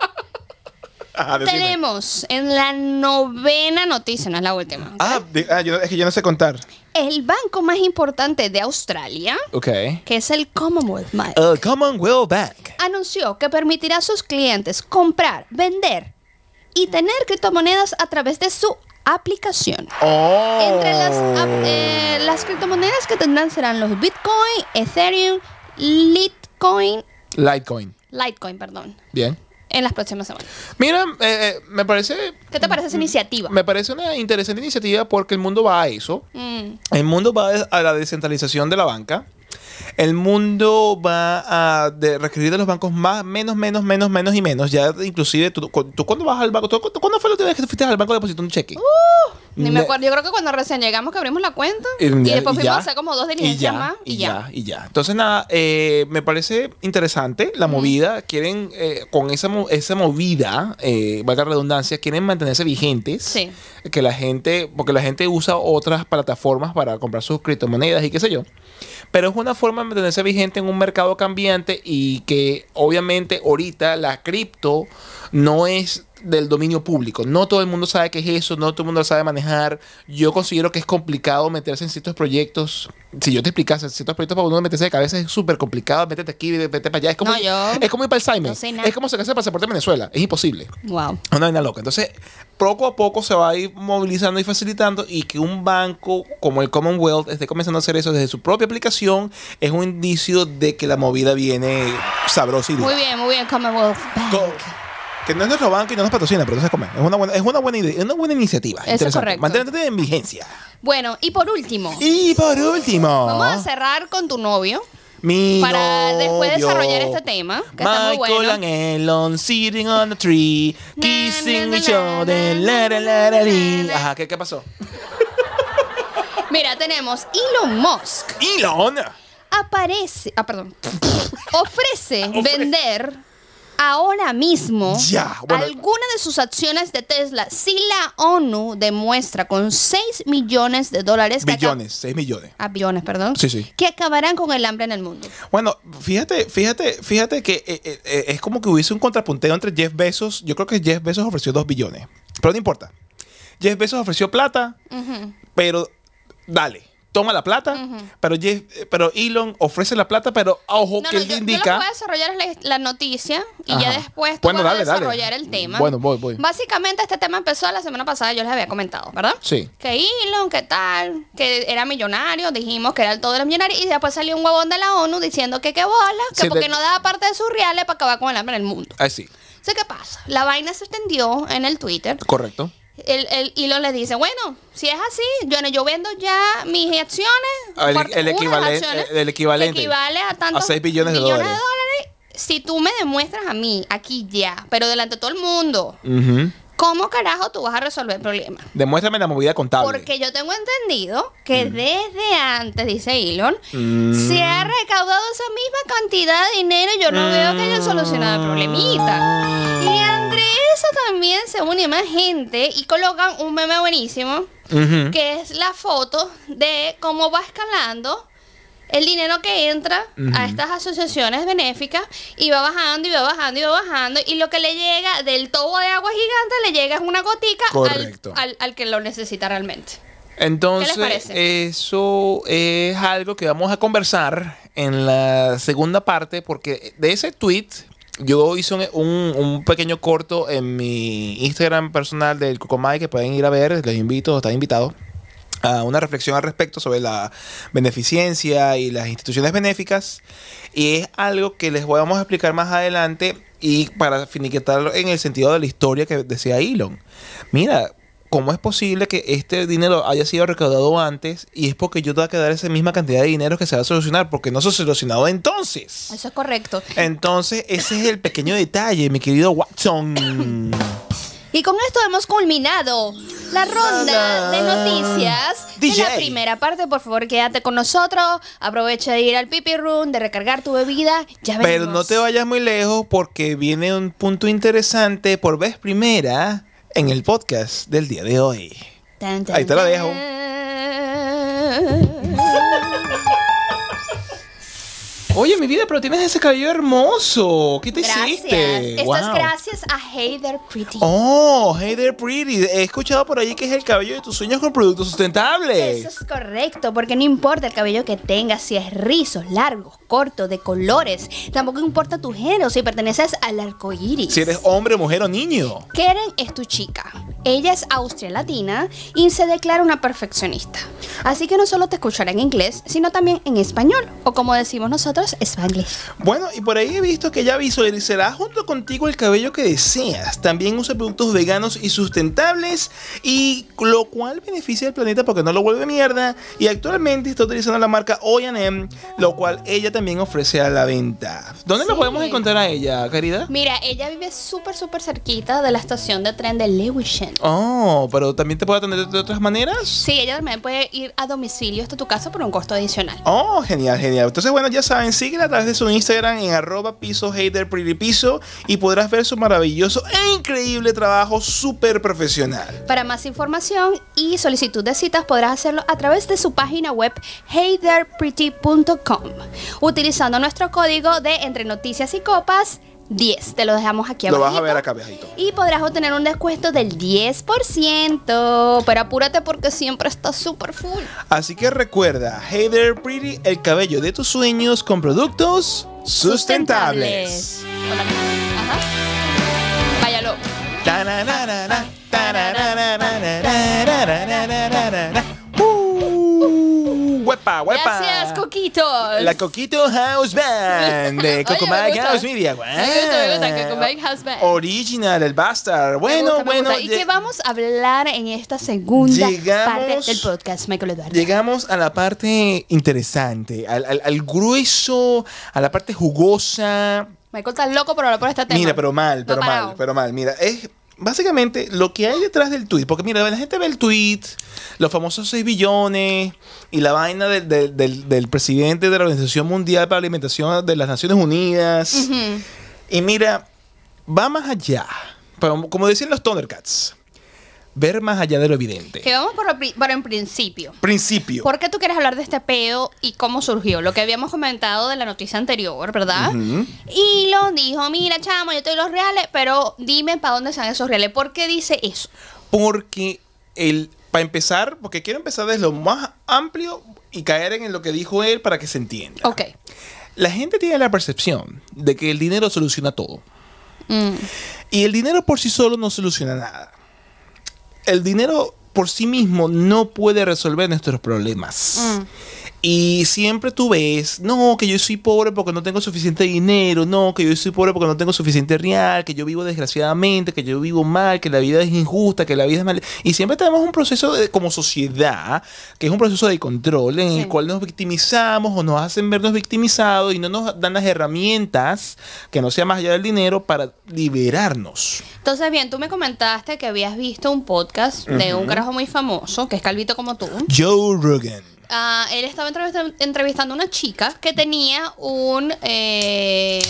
Ah, Tenemos en la novena noticia, no es la última. Ah, ah es que yo no sé contar. El banco más importante de Australia, que es el Commonwealth Bank, el Commonwealth Bank, anunció que permitirá a sus clientes comprar, vender y tener criptomonedas a través de su aplicación. Oh. Entre eh, las, criptomonedas que tendrán serán los Bitcoin, Ethereum, Litecoin. Litecoin. Litecoin, perdón. Bien en las próximas semanas. Mira, eh, eh, me parece... ¿Qué te parece esa iniciativa? Me parece una interesante iniciativa porque el mundo va a eso. Mm. El mundo va a la descentralización de la banca el mundo va a de requerir de los bancos más, menos, menos, menos, menos y menos. Ya inclusive, tú, tú cuando vas al banco, ¿cuándo fue la última vez que fuiste al banco a depositar un cheque? Uh, ni me acuerdo. Yo creo que cuando recién llegamos que abrimos la cuenta y, después fuimos a hacer como dos diligencias más y, y ya, Y ya. Entonces, nada, eh, me parece interesante la movida. Quieren, eh, con esa, esa movida, eh, valga la redundancia, quieren mantenerse vigentes. Sí. Que la gente, porque la gente usa otras plataformas para comprar sus criptomonedas y qué sé yo pero es una forma de mantenerse vigente en un mercado cambiante y que obviamente ahorita la cripto no es del dominio público. No todo el mundo sabe qué es eso, no todo el mundo sabe manejar. Yo considero que es complicado meterse en ciertos proyectos. Si yo te explicase ciertos proyectos para uno meterse de cabeza es súper complicado, métete aquí, meterte para allá. Es como, como ir para Alzheimer. es como sacarse el pasaporte de Venezuela. Es imposible. Wow. Una vaina loca. Entonces, poco a poco se va a ir movilizando y facilitando y que un banco como el Commonwealth esté comenzando a hacer eso desde su propia aplicación es un indicio de que la movida viene sabrosa y Muy bien, muy bien, Commonwealth Bank. Que no es nuestro banco y no nos patrocina, pero entonces comen. Es una buena, es una buena, una buena iniciativa. Eso interesante. correcto. en vigencia. Bueno, y por último. Y por último. Vamos a cerrar con tu novio. Mi para después desarrollar este tema, que Michael está muy bueno. Elon sitting on a tree, kissing each other, Ajá, ¿qué, ¿qué pasó? Mira, tenemos Elon Musk. Elon. Aparece, ah, perdón. ofrece vender ahora mismo alguna de sus acciones de Tesla, si la ONU demuestra con 6 millones de dólares. millones, 6 ah, millones. perdón. Que acabarán con el hambre en el mundo. Bueno, fíjate, fíjate, fíjate que eh, eh, eh, es como que hubiese un contrapunteo entre Jeff Bezos. Yo creo que Jeff Bezos ofreció 2 billones. Pero no importa. Jeff Bezos ofreció plata, pero dale toma la plata, pero, eh, pero Elon ofrece la plata, pero ojo que él No, indica. Yo lo a desarrollar la, noticia y ya después a desarrollar el tema. Bueno, voy, voy. Básicamente este tema empezó la semana pasada, yo les había comentado, ¿verdad? Sí. Que Elon, que tal, que era millonario, dijimos que era el todo de los millonarios y después salió un huevón de la ONU diciendo que qué bola, que porque no daba parte de sus reales para acabar con el hambre en el mundo. Así. Ah, sé ¿qué pasa? La vaina se extendió en el Twitter. Correcto. El, Elon le dice, bueno, si es así, yo, yo vendo ya mis acciones. Ah, el, el equivalente, el, equivalente. a tantos 6 billones, de, dólares. Si tú me demuestras a mí, aquí ya, pero delante de todo el mundo, ¿cómo carajo tú vas a resolver problemas? Demuéstrame la movida contable. Porque yo tengo entendido que mm. desde antes, dice Elon, mm. se ha recaudado esa misma cantidad de dinero y yo no veo que haya solucionado el problemita también se une más gente y colocan un meme buenísimo, que es la foto de cómo va escalando el dinero que entra a estas asociaciones benéficas y va bajando y va bajando y va bajando y lo que le llega del tobo de agua gigante le llega una gotica al, que lo necesita realmente. Entonces, eso es algo que vamos a conversar en la segunda parte porque de ese tweet yo hice un, pequeño corto en mi Instagram personal del Cocomay que pueden ir a ver, les invito, están invitados a una reflexión al respecto sobre la beneficencia y las instituciones benéficas y es algo que les voy a explicar más adelante y para finiquetarlo en el sentido de la historia que decía Elon. Mira, ¿cómo es posible que este dinero haya sido recaudado antes y es porque yo tengo que quedar esa misma cantidad de dinero que se va a solucionar? Porque no se ha solucionado entonces. Eso es correcto. Entonces, ese es el pequeño detalle, mi querido Watson. Y con esto hemos culminado la ronda de noticias. DJ. la primera parte, por favor, quédate con nosotros. Aprovecha de ir al pipi room, de recargar tu bebida. Ya Pero no te vayas muy lejos porque viene un punto interesante por vez primera en el podcast del día de hoy. Ahí te la dejo. Oye, mi vida, pero tienes ese cabello hermoso. ¿Qué te gracias. hiciste? Esto es gracias a Hey Pretty. Oh, Hey Pretty. He escuchado por allí que es el cabello de tus sueños con productos sustentables. Eso es correcto, porque no importa el cabello que tengas, si es rizos, largos, Corto de colores. Tampoco importa tu género, si perteneces al arco iris. Si eres hombre, mujer o niño. Karen es tu chica. Ella es austria latina y se declara una perfeccionista. Así que no solo te escuchará en inglés, sino también en español, o como decimos nosotros, es Bueno, y por ahí he visto que ella visualizará junto contigo el cabello que deseas. También usa productos veganos y sustentables, y lo cual beneficia al planeta porque no lo vuelve mierda. Y actualmente está utilizando la marca OM, lo cual ella también ofrece a la venta. ¿Dónde lo podemos encontrar a ella, querida? Mira, ella vive súper, súper cerquita de la estación de tren de Lewisham. Oh, pero también te puede atender de otras maneras. Sí, ella también puede ir a domicilio hasta tu casa por un costo adicional. Oh, genial, genial. Entonces, bueno, ya saben, Sigue a través de su Instagram en arroba piso piso y podrás ver su maravilloso e increíble trabajo súper profesional. Para más información y solicitud de citas podrás hacerlo a través de su página web haterpretty.com utilizando nuestro código de entre noticias y copas 10. Te lo dejamos aquí abajo. Lo vas a ver acá Y podrás obtener un descuento del 10%. Pero apúrate porque siempre está súper full. Así que recuerda, Hey There Pretty, el cabello de tus sueños con productos sustentables. Váyalo. Gracias, Coquitos. La Coquito House Band de Coco Mike House Media. Coco Mike House Band. Original, el Bastard. Bueno, bueno. Me gusta. Y que vamos a hablar en esta segunda parte del podcast, Michael Eduardo. Llegamos a la parte interesante, al, grueso, a la parte jugosa. Michael está loco pero ahora por este tema. Mira, pero mal, pero mal, pero mal. Mira, es básicamente lo que hay detrás del tweet, porque mira, la gente ve el tweet, los famosos 6 billones y la vaina del, presidente de la Organización Mundial para la Alimentación de las Naciones Unidas. Y mira, va más allá. como decían los Thundercats, ver más allá de lo evidente. Que vamos por, en principio. Principio. ¿Por qué tú quieres hablar de este pedo y cómo surgió? Lo que habíamos comentado de la noticia anterior, ¿verdad? Y lo dijo, mira, chamo, yo estoy los reales, pero dime para dónde están esos reales. ¿Por qué dice eso? Porque el... Para empezar, porque quiero empezar desde lo más amplio y caer en lo que dijo él para que se entienda. Ok. La gente tiene la percepción de que el dinero soluciona todo. Mm. Y el dinero por sí solo no soluciona nada el dinero por sí mismo no puede resolver nuestros problemas. Mm. Y siempre tú ves, no, que yo soy pobre porque no tengo suficiente dinero, no, que yo soy pobre porque no tengo suficiente real, que yo vivo desgraciadamente, que yo vivo mal, que la vida es injusta, que la vida es mal. Y siempre tenemos un proceso de, como sociedad, que es un proceso de control en el cual nos victimizamos o nos hacen vernos victimizados y no nos dan las herramientas, que no sea más allá del dinero, para liberarnos. Entonces, bien, tú me comentaste que habías visto un podcast de un carajo muy famoso, que es Calvito como tú. Joe Rogan. Ah, él estaba entrevistando a una chica que tenía un... Eh,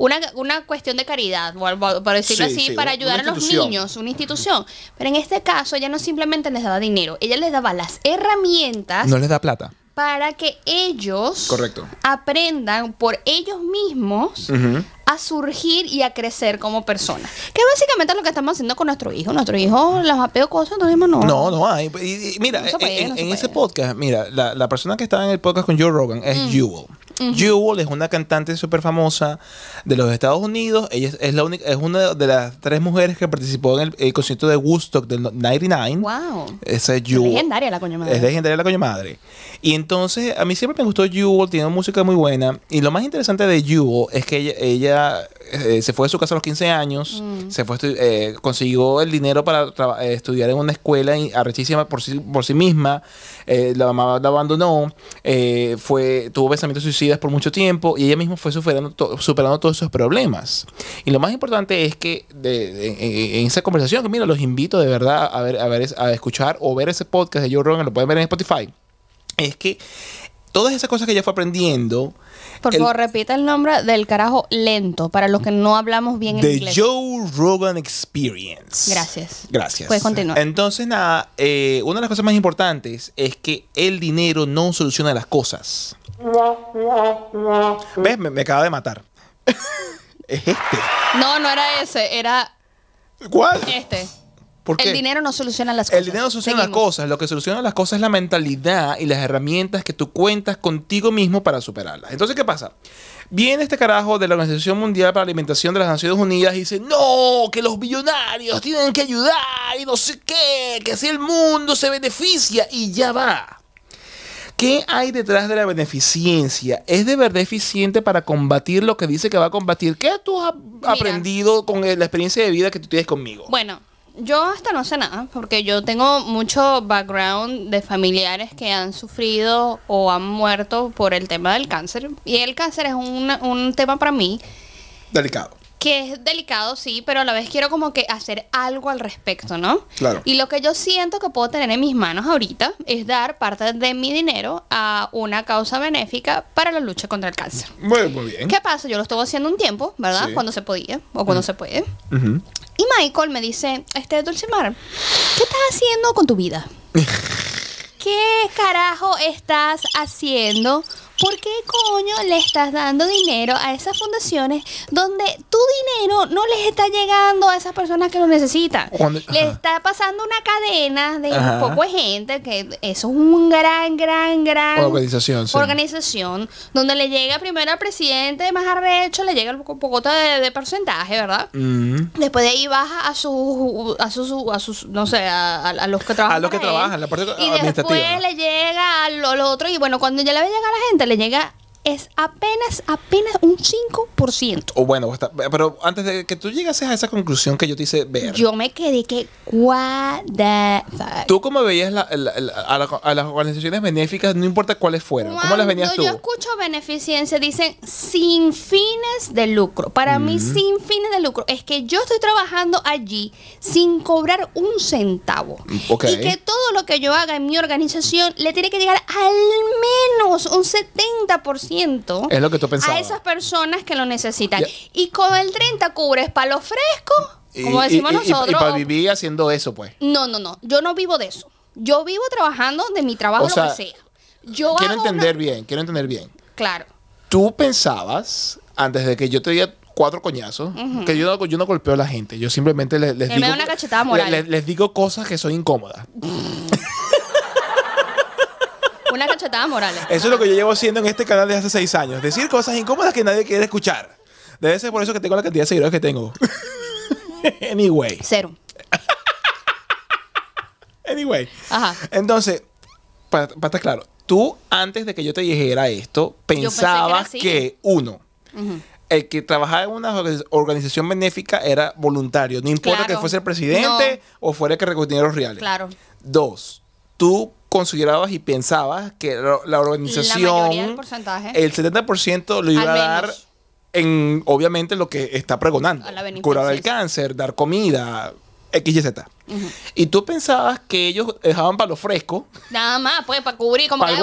una, cuestión de caridad, por decirlo así, para ayudar a los niños, una institución. Pero en este caso, ella no simplemente les daba dinero, ella les daba las herramientas. No les da plata para que ellos aprendan por ellos mismos a surgir y a crecer como personas. Que básicamente es lo que estamos haciendo con nuestro hijo. Nuestro hijo, los apeo cosas, no mismo no. No, no hay. Y, mira, en, ese podcast, mira, la, persona que estaba en el podcast con Joe Rogan es mm. Jewel. Jewel es una cantante súper famosa de los Estados Unidos. Ella es, la única, es una de las tres mujeres que participó en el, concierto de Woodstock del 99. ¡Wow! Esa es Jewel. Es legendaria la coño madre. Es legendaria la coño madre. Y entonces, a mí siempre me gustó Jewel, tiene una música muy buena. Y lo más interesante de Jewel es que ella eh, se fue de su casa a los 15 años, mm. se fue eh, consiguió el dinero para eh, estudiar en una escuela arrechísima por sí, por sí misma, la mamá la abandonó, fue, tuvo pensamientos suicidas por mucho tiempo y ella misma fue superando, superando todos esos problemas. Y lo más importante es que de, en esa conversación, que mira, los invito de verdad a, ver, a, ver, a escuchar o ver ese podcast de Joe Rogan, lo pueden ver en Spotify, es que todas esas cosas que ella fue aprendiendo, por favor, repita el nombre del carajo lento para los que no hablamos bien en inglés. The Joe Rogan Experience. Gracias. Gracias. Puedes continuar. Entonces, nada, eh, una de las cosas más importantes es que el dinero no soluciona las cosas. ¿Ves? Me, me acaba de matar. es este. No, no era ese, era. ¿Cuál? Este el dinero no soluciona las cosas. El dinero no soluciona las cosas. Lo que soluciona las cosas es la mentalidad y las herramientas que tú cuentas contigo mismo para superarlas. Entonces, ¿qué pasa? Viene este carajo de la Organización Mundial para la Alimentación de las Naciones Unidas y dice, no, que los billonarios tienen que ayudar y no sé qué, que así el mundo se beneficia y ya va. ¿Qué hay detrás de la beneficencia? ¿Es de verdad eficiente para combatir lo que dice que va a combatir? ¿Qué tú has aprendido con la experiencia de vida que tú tienes conmigo? Bueno, yo hasta no sé nada, porque yo tengo mucho background de familiares que han sufrido o han muerto por el tema del cáncer. Y el cáncer es un, un tema para mí. Delicado que es delicado, sí, pero a la vez quiero como que hacer algo al respecto, ¿no? Claro. Y lo que yo siento que puedo tener en mis manos ahorita es dar parte de mi dinero a una causa benéfica para la lucha contra el cáncer. Muy, muy bien. ¿Qué pasa? Yo lo estuve haciendo un tiempo, ¿verdad? Cuando se podía o cuando mm. se puede. Y Michael me dice, este Dulcimar, ¿qué estás haciendo con tu vida? ¿Qué carajo estás haciendo ¿por qué coño le estás dando dinero a esas fundaciones donde tu dinero no les está llegando a esas personas que lo necesitan? le está pasando una cadena de poco gente, que eso es un gran, gran, gran organización, donde le llega primero al presidente más arrecho, le llega un poco de, porcentaje, ¿verdad? Mm. Después de ahí baja a sus, a sus, a sus, no sé, a, los que trabajan. A los que trabajan, la parte y después le llega a los otros y bueno, cuando ya le va a llegar a la gente, le llega es apenas, apenas un 5%. O bueno, pero antes de que tú llegases a esa conclusión que yo te hice ver. Yo me quedé que, Tú como veías a, las organizaciones benéficas, no importa cuáles fueran, ¿cómo las venías tú? yo escucho beneficencia, dicen sin fines de lucro. Para mí, sin fines de lucro, es que yo estoy trabajando allí sin cobrar un centavo. Mm, y que todo lo que yo haga en mi organización le tiene que llegar al menos un 70% es lo que tú pensabas a esas personas que lo necesitan. Y con el 30 cubres para lo fresco, como decimos nosotros. Y, para vivir haciendo eso, pues. No, no, no. Yo no vivo de eso. Yo vivo trabajando de mi trabajo, lo que sea. quiero entender bien, quiero entender bien. Claro. Tú pensabas, antes de que yo te diera cuatro coñazos, que yo no, yo golpeo a la gente, yo simplemente les, digo... Les, les, digo cosas que son incómodas. Eso es lo que yo llevo haciendo en este canal desde hace seis años. Decir cosas incómodas que nadie quiere escuchar. Debe ser por eso que tengo la cantidad de seguidores que tengo. anyway. Cero. anyway. Ajá. Entonces, para, estar claro, tú antes de que yo te dijera esto, pensabas que, uno, el que trabajaba en una organización benéfica era voluntario, no importa que fuese el presidente o fuera el que recogía los reales. Claro. Dos, tú considerabas y pensabas que la, organización, el 70% lo iba a dar en, obviamente, lo que está pregonando. Curar el cáncer, dar comida, X, Y, Z. Y tú pensabas que ellos dejaban para lo fresco. Nada más, pues, para cubrir, como para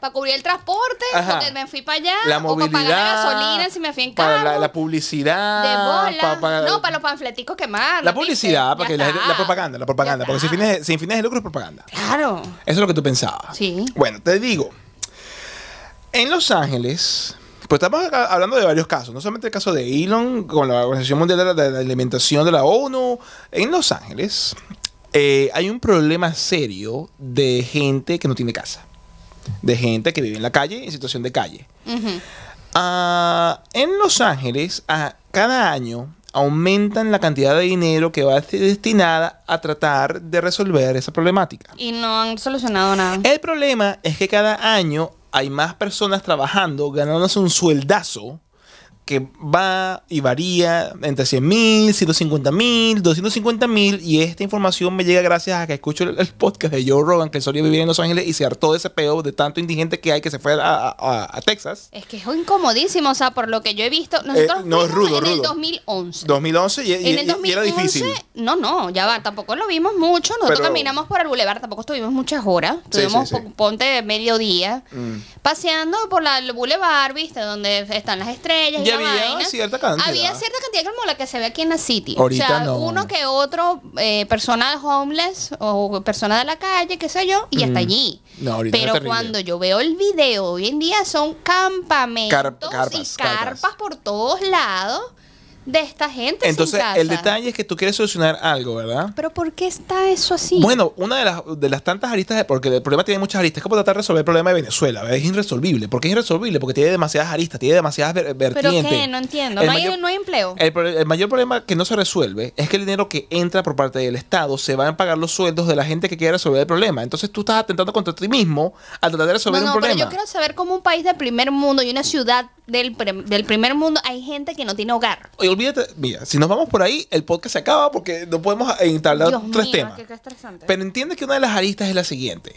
para cubrir el transporte, porque me fui para allá. La movilidad. para la gasolina si me fui en carro. Para la, publicidad. De bola. no, para los panfleticos que más. La publicidad, la, propaganda, la propaganda. Porque sin fines, sin fines de lucro es propaganda. Claro. Eso es lo que tú pensabas. Sí. Bueno, te digo. En Los Ángeles, pues estamos hablando de varios casos, no solamente el caso de Elon con la Organización Mundial de la Alimentación de la ONU en Los Ángeles. Eh, hay un problema serio de gente que no tiene casa, de gente que vive en la calle, en situación de calle. Ah, en Los Ángeles, ah, cada año aumentan la cantidad de dinero que va a ser destinada a tratar de resolver esa problemática. Y no han solucionado nada. El problema es que cada año hay más personas trabajando, ganándose un sueldazo que va y varía entre 100 mil, 150 mil, 250 mil. Y esta información me llega gracias a que escucho el, podcast de Joe Rogan, que solía vivir en Los Ángeles y se hartó de ese peo de tanto indigente que hay que se fue a, Texas. Es que es incomodísimo, o sea, por lo que yo he visto. Nosotros eh, no, es rudo, en el 2011. 2011 y, en era difícil. No, no, ya va, tampoco lo vimos mucho. Nosotros caminamos por el bulevar, tampoco estuvimos muchas horas. tuvimos un ponte de mediodía mm. paseando por el bulevar, ¿viste? Donde están las estrellas. Ya había cierta cantidad. como la que se ve aquí en la City. o sea, uno que otro, eh, persona homeless o persona de la calle, qué sé yo, y hasta allí. Pero cuando yo veo el video, hoy en día son campamentos y carpas por todos lados de esta gente. Entonces, el detalle es que tú quieres solucionar algo, ¿verdad? Pero ¿por qué está eso así? Bueno, una de las, de las tantas aristas, porque el problema tiene muchas aristas, es como tratar de resolver el problema de Venezuela, ¿verdad? es irresolvible. ¿Por qué es irresolvible? Porque tiene demasiadas aristas, tiene demasiadas vertientes. ¿Pero qué? No entiendo. No, hay, empleo. El, mayor problema que no se resuelve es que el dinero que entra por parte del Estado se va a pagar los sueldos de la gente que quiere resolver el problema. Entonces tú estás atentando contra ti mismo al tratar de resolver un problema. Pero yo quiero saber cómo un país del primer mundo y una ciudad del, del primer mundo hay gente que no tiene hogar mira, si nos vamos por ahí, el podcast se acaba porque no podemos instalar tres temas. Pero entiende que una de las aristas es la siguiente.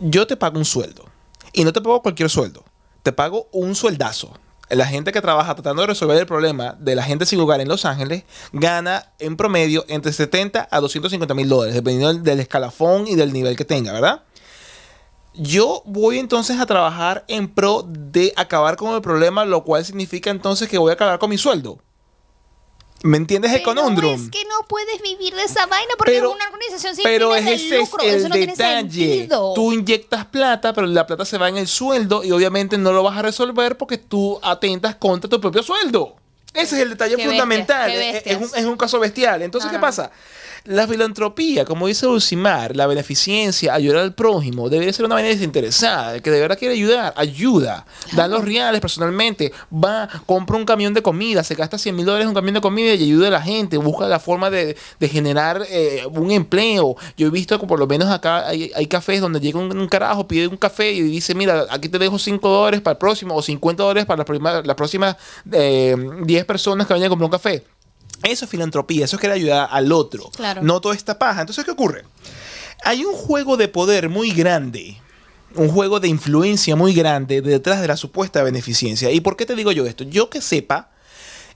Yo te pago un sueldo. Y no te pago cualquier sueldo. Te pago un sueldazo. La gente que trabaja tratando de resolver el problema de la gente sin hogar en Los Ángeles gana en promedio entre 70 a 250 mil dólares, dependiendo del escalafón y del nivel que tenga, ¿verdad? Yo voy entonces a trabajar en pro de acabar con el problema, lo cual significa entonces que voy a acabar con mi sueldo. ¿Me entiendes el Es que no puedes vivir de esa vaina porque es una organización sin pero fines ese de lucro. el detalle. Tú inyectas plata, pero la plata se va en el sueldo y obviamente no lo vas a resolver porque tú atentas contra tu propio sueldo. Ese es el detalle fundamental. Es, un, caso bestial. Entonces, ¿qué pasa? La filantropía, como dice Dulcimar, la beneficencia, ayudar al prójimo, debería ser una manera desinteresada. que de verdad quiere ayudar, ayuda. Da los reales personalmente. Va, compra un camión de comida, se gasta 100 mil dólares en un camión de comida y ayuda a la gente. Busca la forma de, de generar eh, un empleo. Yo he visto que por lo menos acá hay, cafés donde llega un, carajo, pide un café y dice, mira, aquí te dejo 5 dólares para el próximo o 50 dólares para las próximas 10 eh, personas que vayan a comprar un café. Eso es filantropía, eso es querer ayudar al otro. No toda esta paja. Entonces, ¿qué ocurre? Hay un juego de poder muy grande, un juego de influencia muy grande detrás de la supuesta beneficencia. ¿Y por qué te digo yo esto? Yo que sepa,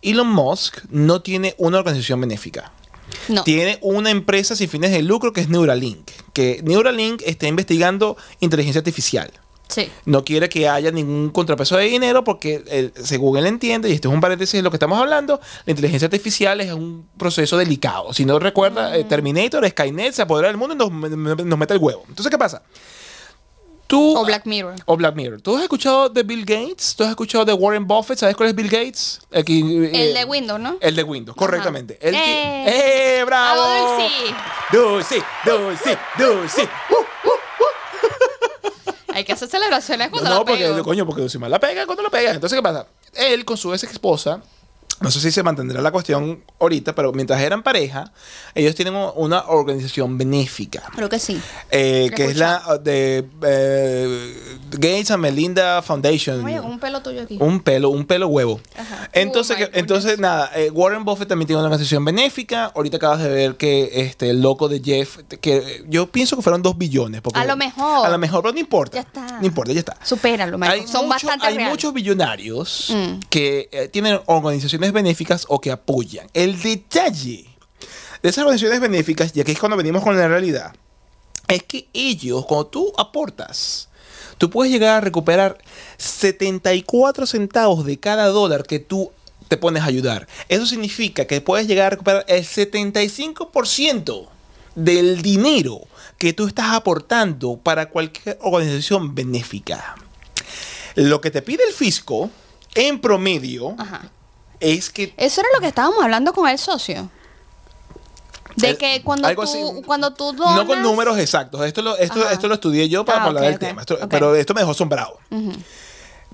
Elon Musk no tiene una organización benéfica. No. Tiene una empresa sin fines de lucro que es Neuralink, que Neuralink está investigando inteligencia artificial. No quiere que haya ningún contrapeso de dinero porque, eh, según él entiende, y esto es un paréntesis de lo que estamos hablando, la inteligencia artificial es un proceso delicado. Si no recuerda, eh, mm. Terminator, Skynet se apodera del mundo y nos, mete el huevo. Entonces, ¿qué pasa? Tú, o Black Mirror. O Black Mirror. ¿Tú has escuchado de Bill Gates? ¿Tú has escuchado de Warren Buffett? ¿Sabes cuál es Bill Gates? El, de eh, Windows, ¿no? El de Windows, correctamente. ¡Eh! ¡Bravo! ¡Dulce! ¡Dulce! ¡Dulce! ¡Dulce! ¡Uh! Hay que hacer celebraciones cuando no, la No, porque, de coño, porque si mal la pega, cuando la pega. Entonces, ¿qué pasa? Él con su ex esposa no sé si se mantendrá la cuestión ahorita, pero mientras eran pareja, ellos tienen una organización benéfica. Creo que sí. Eh, que es la de eh, Gates and Melinda Foundation. un pelo tuyo aquí. Un pelo, un pelo huevo. Entonces, entonces nada, eh, Warren Buffett también tiene una organización benéfica. Ahorita acabas de ver que este, el loco de Jeff, que yo pienso que fueron dos billones. a lo mejor. A lo mejor, pero no importa. Ya está. No importa, ya está. Supéralo, lo Hay Hay muchos billonarios mm. que tienen organizaciones benéficas o que apoyan. El detalle de esas organizaciones benéficas, y aquí es cuando venimos con la realidad, es que ellos, cuando tú aportas, tú puedes llegar a recuperar 74 centavos de cada dólar que tú te pones a ayudar. Eso significa que puedes llegar a recuperar el 75% del dinero que tú estás aportando para cualquier organización benéfica. Lo que te pide el fisco, en promedio, Ajá es que... Eso era lo que estábamos hablando con el socio. De eh, que cuando tú, cuando tú No con números exactos. Esto lo, esto, lo estudié yo para ah, hablar del tema. Pero esto me dejó asombrado.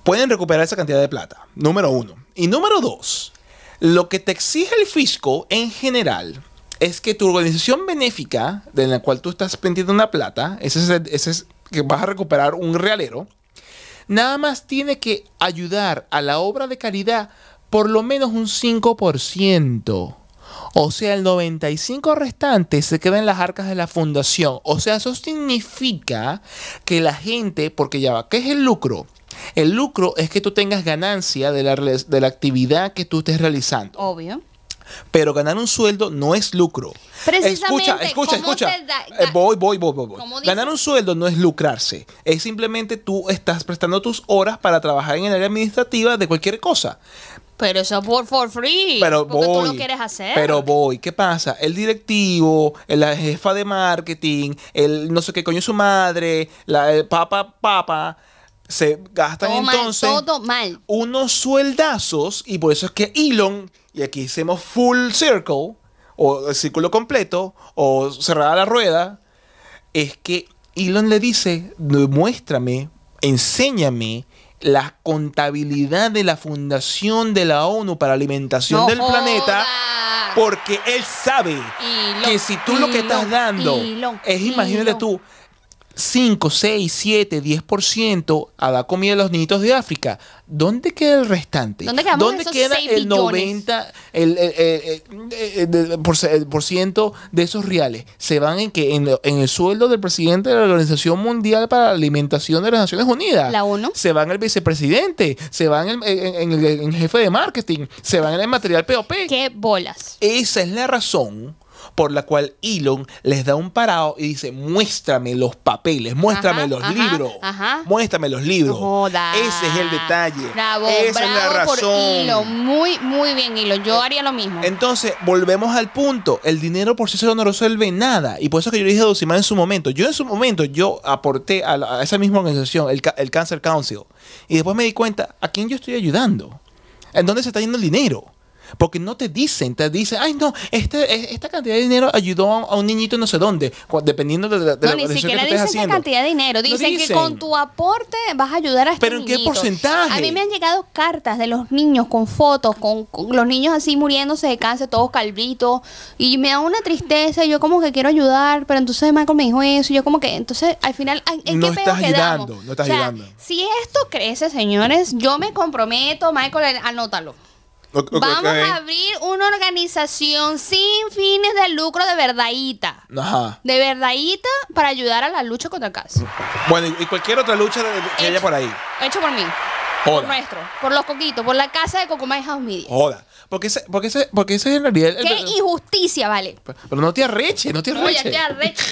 Pueden recuperar esa cantidad de plata. Número uno. Y número dos. Lo que te exige el fisco en general es que tu organización benéfica de la cual tú estás vendiendo una plata, ese es, ese es que vas a recuperar un realero, nada más tiene que ayudar a la obra de caridad por lo menos un 5%. O sea, el 95% restante se queda en las arcas de la fundación. O sea, eso significa que la gente, porque ya va, ¿qué es el lucro? El lucro es que tú tengas ganancia de la, de la actividad que tú estés realizando. Obvio. Pero ganar un sueldo no es lucro. escucha, escucha, escucha. Eh, voy, voy, voy, voy. voy. Ganar un sueldo no es lucrarse. Es simplemente tú estás prestando tus horas para trabajar en el área administrativa de cualquier cosa. Pero eso es por for free. Pero porque tú lo quieres hacer. Pero voy. ¿Qué pasa? El directivo, la jefa de marketing, el no sé qué coño su madre, la el papa, papa se gastan entonces unos sueldazos y por eso es que Elon, y aquí hicimos full circle, o el círculo completo, o cerrada la rueda, es que Elon le dice, muéstrame, enséñame la contabilidad de la Fundación de la ONU para Alimentación del Planeta. Porque él sabe que si tú lo que estás dando es, imagínate tú, 5, 6, 7, 10% a dar comida a los niñitos de África. ¿Dónde queda el restante? ¿Dónde, queda el 90 el, ciento de esos reales? Se van en que en, el sueldo del presidente de la Organización Mundial para la Alimentación de las Naciones Unidas. La ONU. Se van el vicepresidente, se van en el jefe de marketing, se van en el material POP. ¿Qué bolas? Esa es la razón por la cual Elon les da un parado y dice, muéstrame los papeles, muéstrame los libros, muéstrame los libros. Ese es el detalle. Esa es la razón. Por Elon. Muy, muy bien, Elon. Yo haría lo mismo. Entonces, volvemos al punto. El dinero por sí solo no resuelve nada. Y por eso que yo le dije a en su momento. Yo en su momento, yo aporté a, esa misma organización, el Cancer Council. Y después me di cuenta, ¿a quién yo estoy ayudando? ¿En dónde se está yendo el dinero? Porque no te dicen, te dicen, ay, no, este, e, esta cantidad de dinero ayudó a un niñito no sé dónde, dependiendo de la, de no, ni siquiera dicen cantidad de dinero, dicen, que con tu aporte vas a ayudar a este ¿Pero en qué porcentaje? A mí me han llegado cartas de los niños con fotos, con, los niños así muriéndose de cáncer, todos calvitos, y me da una tristeza, yo como que quiero ayudar, pero entonces Michael me dijo eso, yo como que, entonces al final, ¿en no estás ayudando, no estás ayudando. Si esto crece, señores, yo me comprometo, Michael, anótalo. Vamos a abrir una organización sin fines de lucro de verdadita. De verdadita para ayudar a la lucha contra el cáncer. Bueno, y cualquier otra lucha que haya por ahí. Hecho por mí. Por nuestro. Por los coquitos. Por la casa de coco House Media. Joda. Porque ese, porque ese, es en realidad. Qué injusticia, vale. Pero, no te arreche, no te arreche. Oye, te arreche.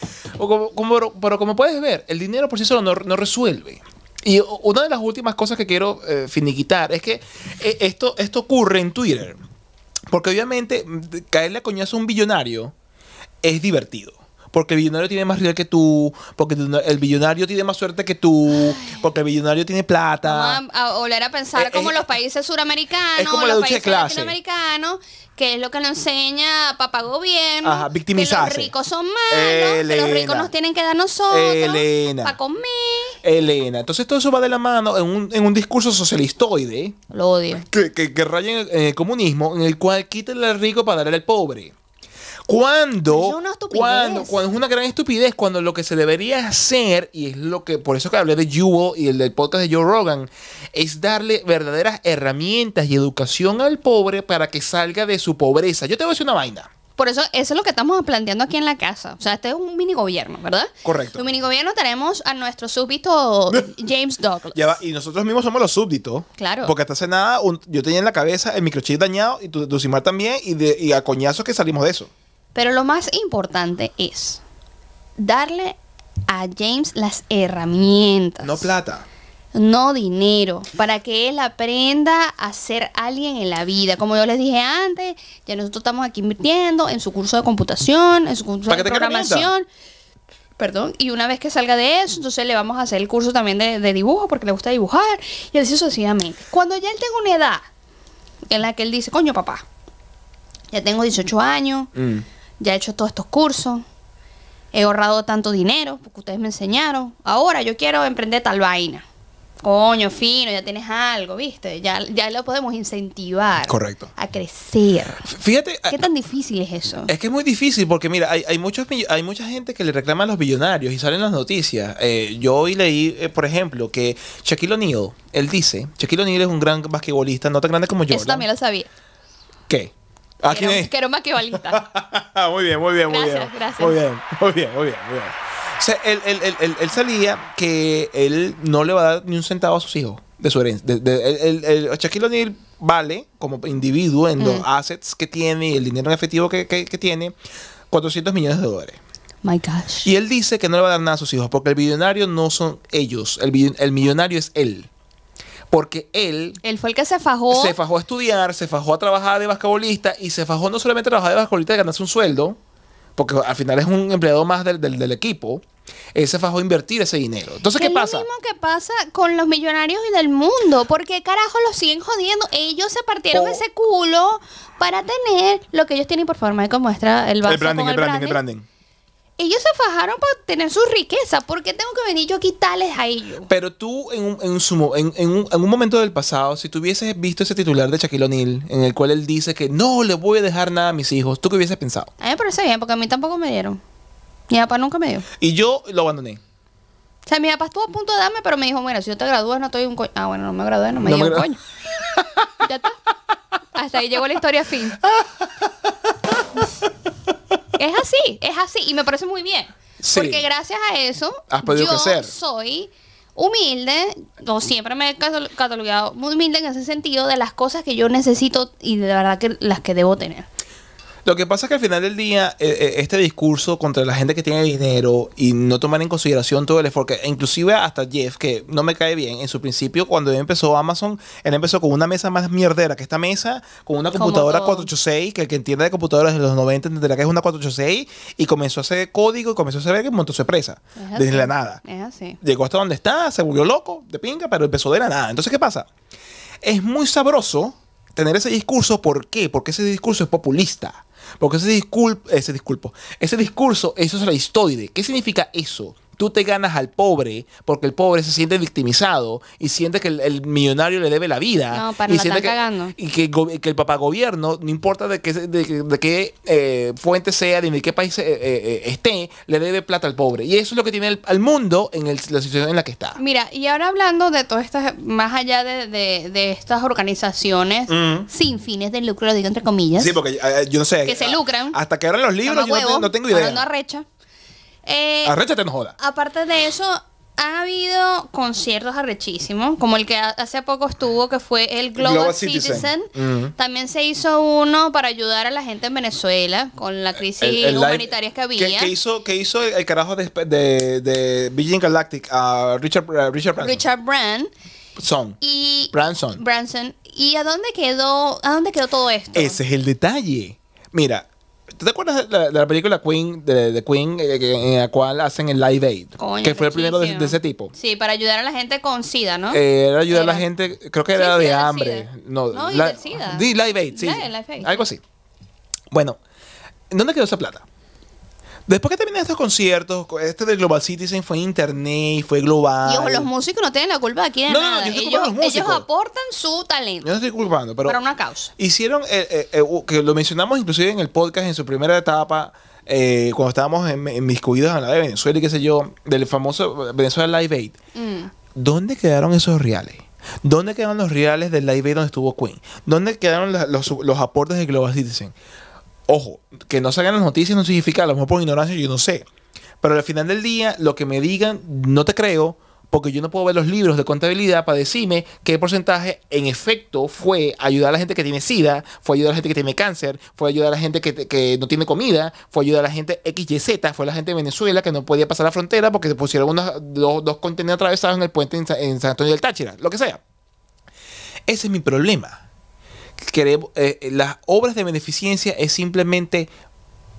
pero como puedes ver, el dinero por sí solo no resuelve. Y una de las últimas cosas que quiero eh, finiquitar es que eh, esto, esto ocurre en Twitter. Porque obviamente mm, caerle a coñazo a un billonario es divertido porque el billonario tiene más riqueza que tú, porque el billonario tiene más suerte que tú, porque el billonario tiene plata. Vamos a, volver a pensar eh, eh, como eh, los países suramericanos, como los países latinoamericanos, que es lo que nos enseña papá gobierno, Ajá, victimizarse. que los ricos son malos, que los ricos nos tienen que dar nosotros para comer. Elena, entonces todo eso va de la mano en un, en un discurso socialistoide. Lo odio. Que, que, raya en el, comunismo, en el cual quítale al rico para darle al pobre. Cuando, es una cuando, es una gran estupidez, cuando lo que se debería hacer, y es lo que, por eso que hablé de Jewel y el del podcast de Joe Rogan, es darle verdaderas herramientas y educación al pobre para que salga de su pobreza. Yo te voy a decir una vaina. Por eso, eso es lo que estamos planteando aquí en la casa. O sea, este es un mini gobierno, ¿verdad? Correcto. Un mini gobierno tenemos a nuestro súbdito James Douglas. Ya y nosotros mismos somos los súbditos. Claro. Porque hasta hace nada yo tenía en la cabeza el microchip dañado y tu, tu Simar también y, de, y a coñazos que salimos de eso. Pero lo más importante es darle a James las herramientas. No plata. No dinero, para que él aprenda a ser alguien en la vida. Como yo les dije antes, ya nosotros estamos aquí invirtiendo en su curso de computación, en su curso de programación. Perdón, y una vez que salga de eso, entonces le vamos a hacer el curso también de, dibujo, porque le gusta dibujar, y así sucesivamente. Cuando ya él tenga una edad en la que él dice, coño papá, ya tengo 18 años, mm ya he hecho todos estos cursos, he ahorrado tanto dinero porque ustedes me enseñaron. Ahora yo quiero emprender tal vaina. Coño, fino, ya tienes algo, ¿viste? Ya, ya lo podemos incentivar. Correcto. A crecer. Fíjate. ¿Qué ah, tan difícil es eso? Es que es muy difícil porque, mira, hay, muchos, hay mucha gente que le reclama a los billonarios y salen las noticias. Eh, yo hoy leí, eh, por ejemplo, que Shaquille O'Neal, él dice: Shaquille O'Neal es un gran basquetbolista, no tan grande como yo. Eso también lo sabía. ¿Qué? Aquí ah, Quiero que muy bien, muy bien, muy bien. Gracias, Muy bien, muy bien, muy bien, muy bien. O sea, él, él, salía que él no le va a dar ni un centavo a sus hijos de su herencia. De, el, el, Shaquille O'Neal vale como individuo en los mm. assets que tiene y el dinero en efectivo que, que, que tiene 400 millones de dólares. My gosh. Y él dice que no le va a dar nada a sus hijos porque el millonario no son ellos, el, el millonario es él porque él... Él fue el que se fajó. Se fajó a estudiar, se fajó a trabajar de basquetbolista y se fajó no solamente a trabajar de basquetbolista y ganarse un sueldo, porque al final es un empleado más del, del, equipo, él se fajó a invertir ese dinero. Entonces, ¿qué, pasa? Es lo mismo que pasa con los millonarios y del mundo. porque carajo los siguen jodiendo? Ellos se partieron oh. ese culo para tener lo que ellos tienen por forma de como muestra el, el branding, el, branding, el branding ellos se fajaron para tener su riqueza. ¿Por qué tengo que venir yo a quitarles a ellos? Pero tú, en un, sumo, en, momento del pasado, si tú hubieses visto ese titular de Shaquille O'Neal, en el cual él dice que no le voy a dejar nada a mis hijos, ¿tú qué hubieses pensado? A mí me parece bien, porque a mí tampoco me dieron. Mi papá nunca me dio. Y yo lo abandoné. O sea, mi papá estuvo a punto de darme, pero me dijo, mira, si yo te gradúas, no estoy un coño. Ah, bueno, no me gradué, no me dio un coño. ya está. Hasta ahí llegó la historia fin. es así, es así. Y me parece muy bien. Porque gracias a eso, yo soy humilde, o siempre me he catalogado muy humilde en ese sentido de las cosas que yo necesito y de verdad que las que debo tener. Lo que pasa es que al final del día, eh, eh, este discurso contra la gente que tiene dinero y no tomar en consideración todo el esfuerzo, inclusive hasta Jeff, que no me cae bien, en su principio, cuando él empezó Amazon, él empezó con una mesa más mierdera que esta mesa, con una computadora 486, que el que entiende de computadoras de los 90 entenderá que es una 486, y comenzó a hacer código y comenzó a saber que montó su empresa. Desde la nada. Es así. Llegó hasta donde está, se volvió loco, de pinga, pero empezó de la nada. Entonces, ¿qué pasa? Es muy sabroso tener ese discurso. ¿Por qué? Porque ese discurso es populista. Porque ese discurso, ese disculpo, ese discurso es la historia. ¿Qué significa eso? tú te ganas al pobre porque el pobre se siente victimizado y siente que el, millonario le debe la vida. y que, cagando. Y que, el papá gobierno, no importa de qué, de, qué eh, fuente sea, de qué país eh, eh, esté, le debe plata al pobre. Y eso es lo que tiene al mundo en la situación en la que está. Mira, y ahora hablando de todas estas, más allá de, estas organizaciones mm. sin fines de lucro, lo digo entre comillas. Sí, porque yo no sé. Que se lucran. Hasta que abran los libros yo no, tengo idea. Eh, Arréchate, no joda. Aparte de eso, ha habido conciertos arrechísimos, como el que hace poco estuvo, que fue el Global, Citizen. Mm. También se hizo uno para ayudar a la gente en Venezuela con la eh, crisis humanitaria que había. ¿Qué, hizo, el, carajo de, Virgin Galactic a Richard, Richard Branson? Son. Y Branson. Branson. ¿Y a dónde quedó, a dónde quedó todo esto? Ese es el detalle. Mira, ¿Tú te acuerdas de la, película Queen, de, Queen, eh, en la cual hacen el Live Aid? que fue el primero de, ese tipo. Sí, para ayudar a la gente con SIDA, ¿no? Eh, era ayudar a la gente, creo que era de hambre. No, no SIDA, SIDA. Live Aid, sí. algo así. Bueno, ¿dónde quedó esa plata? Después que terminan estos conciertos, este de Global Citizen fue internet, fue global. Y los músicos no tienen la culpa aquí de nada. No, ellos, aportan su talento. Yo no estoy culpando, pero. Para una causa. Hicieron, eh, eh, eh, que lo mencionamos inclusive en el podcast en su primera etapa. cuando estábamos en, en mis en la de Venezuela y qué sé yo, del famoso Venezuela Live Aid, mm. ¿dónde quedaron esos reales? ¿Dónde quedaron los reales del Live Aid donde estuvo Queen? ¿Dónde quedaron los, los, aportes de Global Citizen? Ojo, que no salgan las noticias no significa, a lo mejor por ignorancia, yo no sé. Pero al final del día, lo que me digan, no te creo, porque yo no puedo ver los libros de contabilidad para decirme qué porcentaje en efecto fue ayudar a la gente que tiene SIDA, fue ayudar a la gente que tiene cáncer, fue ayudar a la gente que, no tiene comida, fue ayudar a la gente XYZ, fue la gente de Venezuela que no podía pasar la frontera porque se pusieron unos, dos, dos contenedores atravesados en el puente en San Antonio del Táchira, lo que sea. Ese es mi problema queremos, eh, eh, las obras de beneficencia es simplemente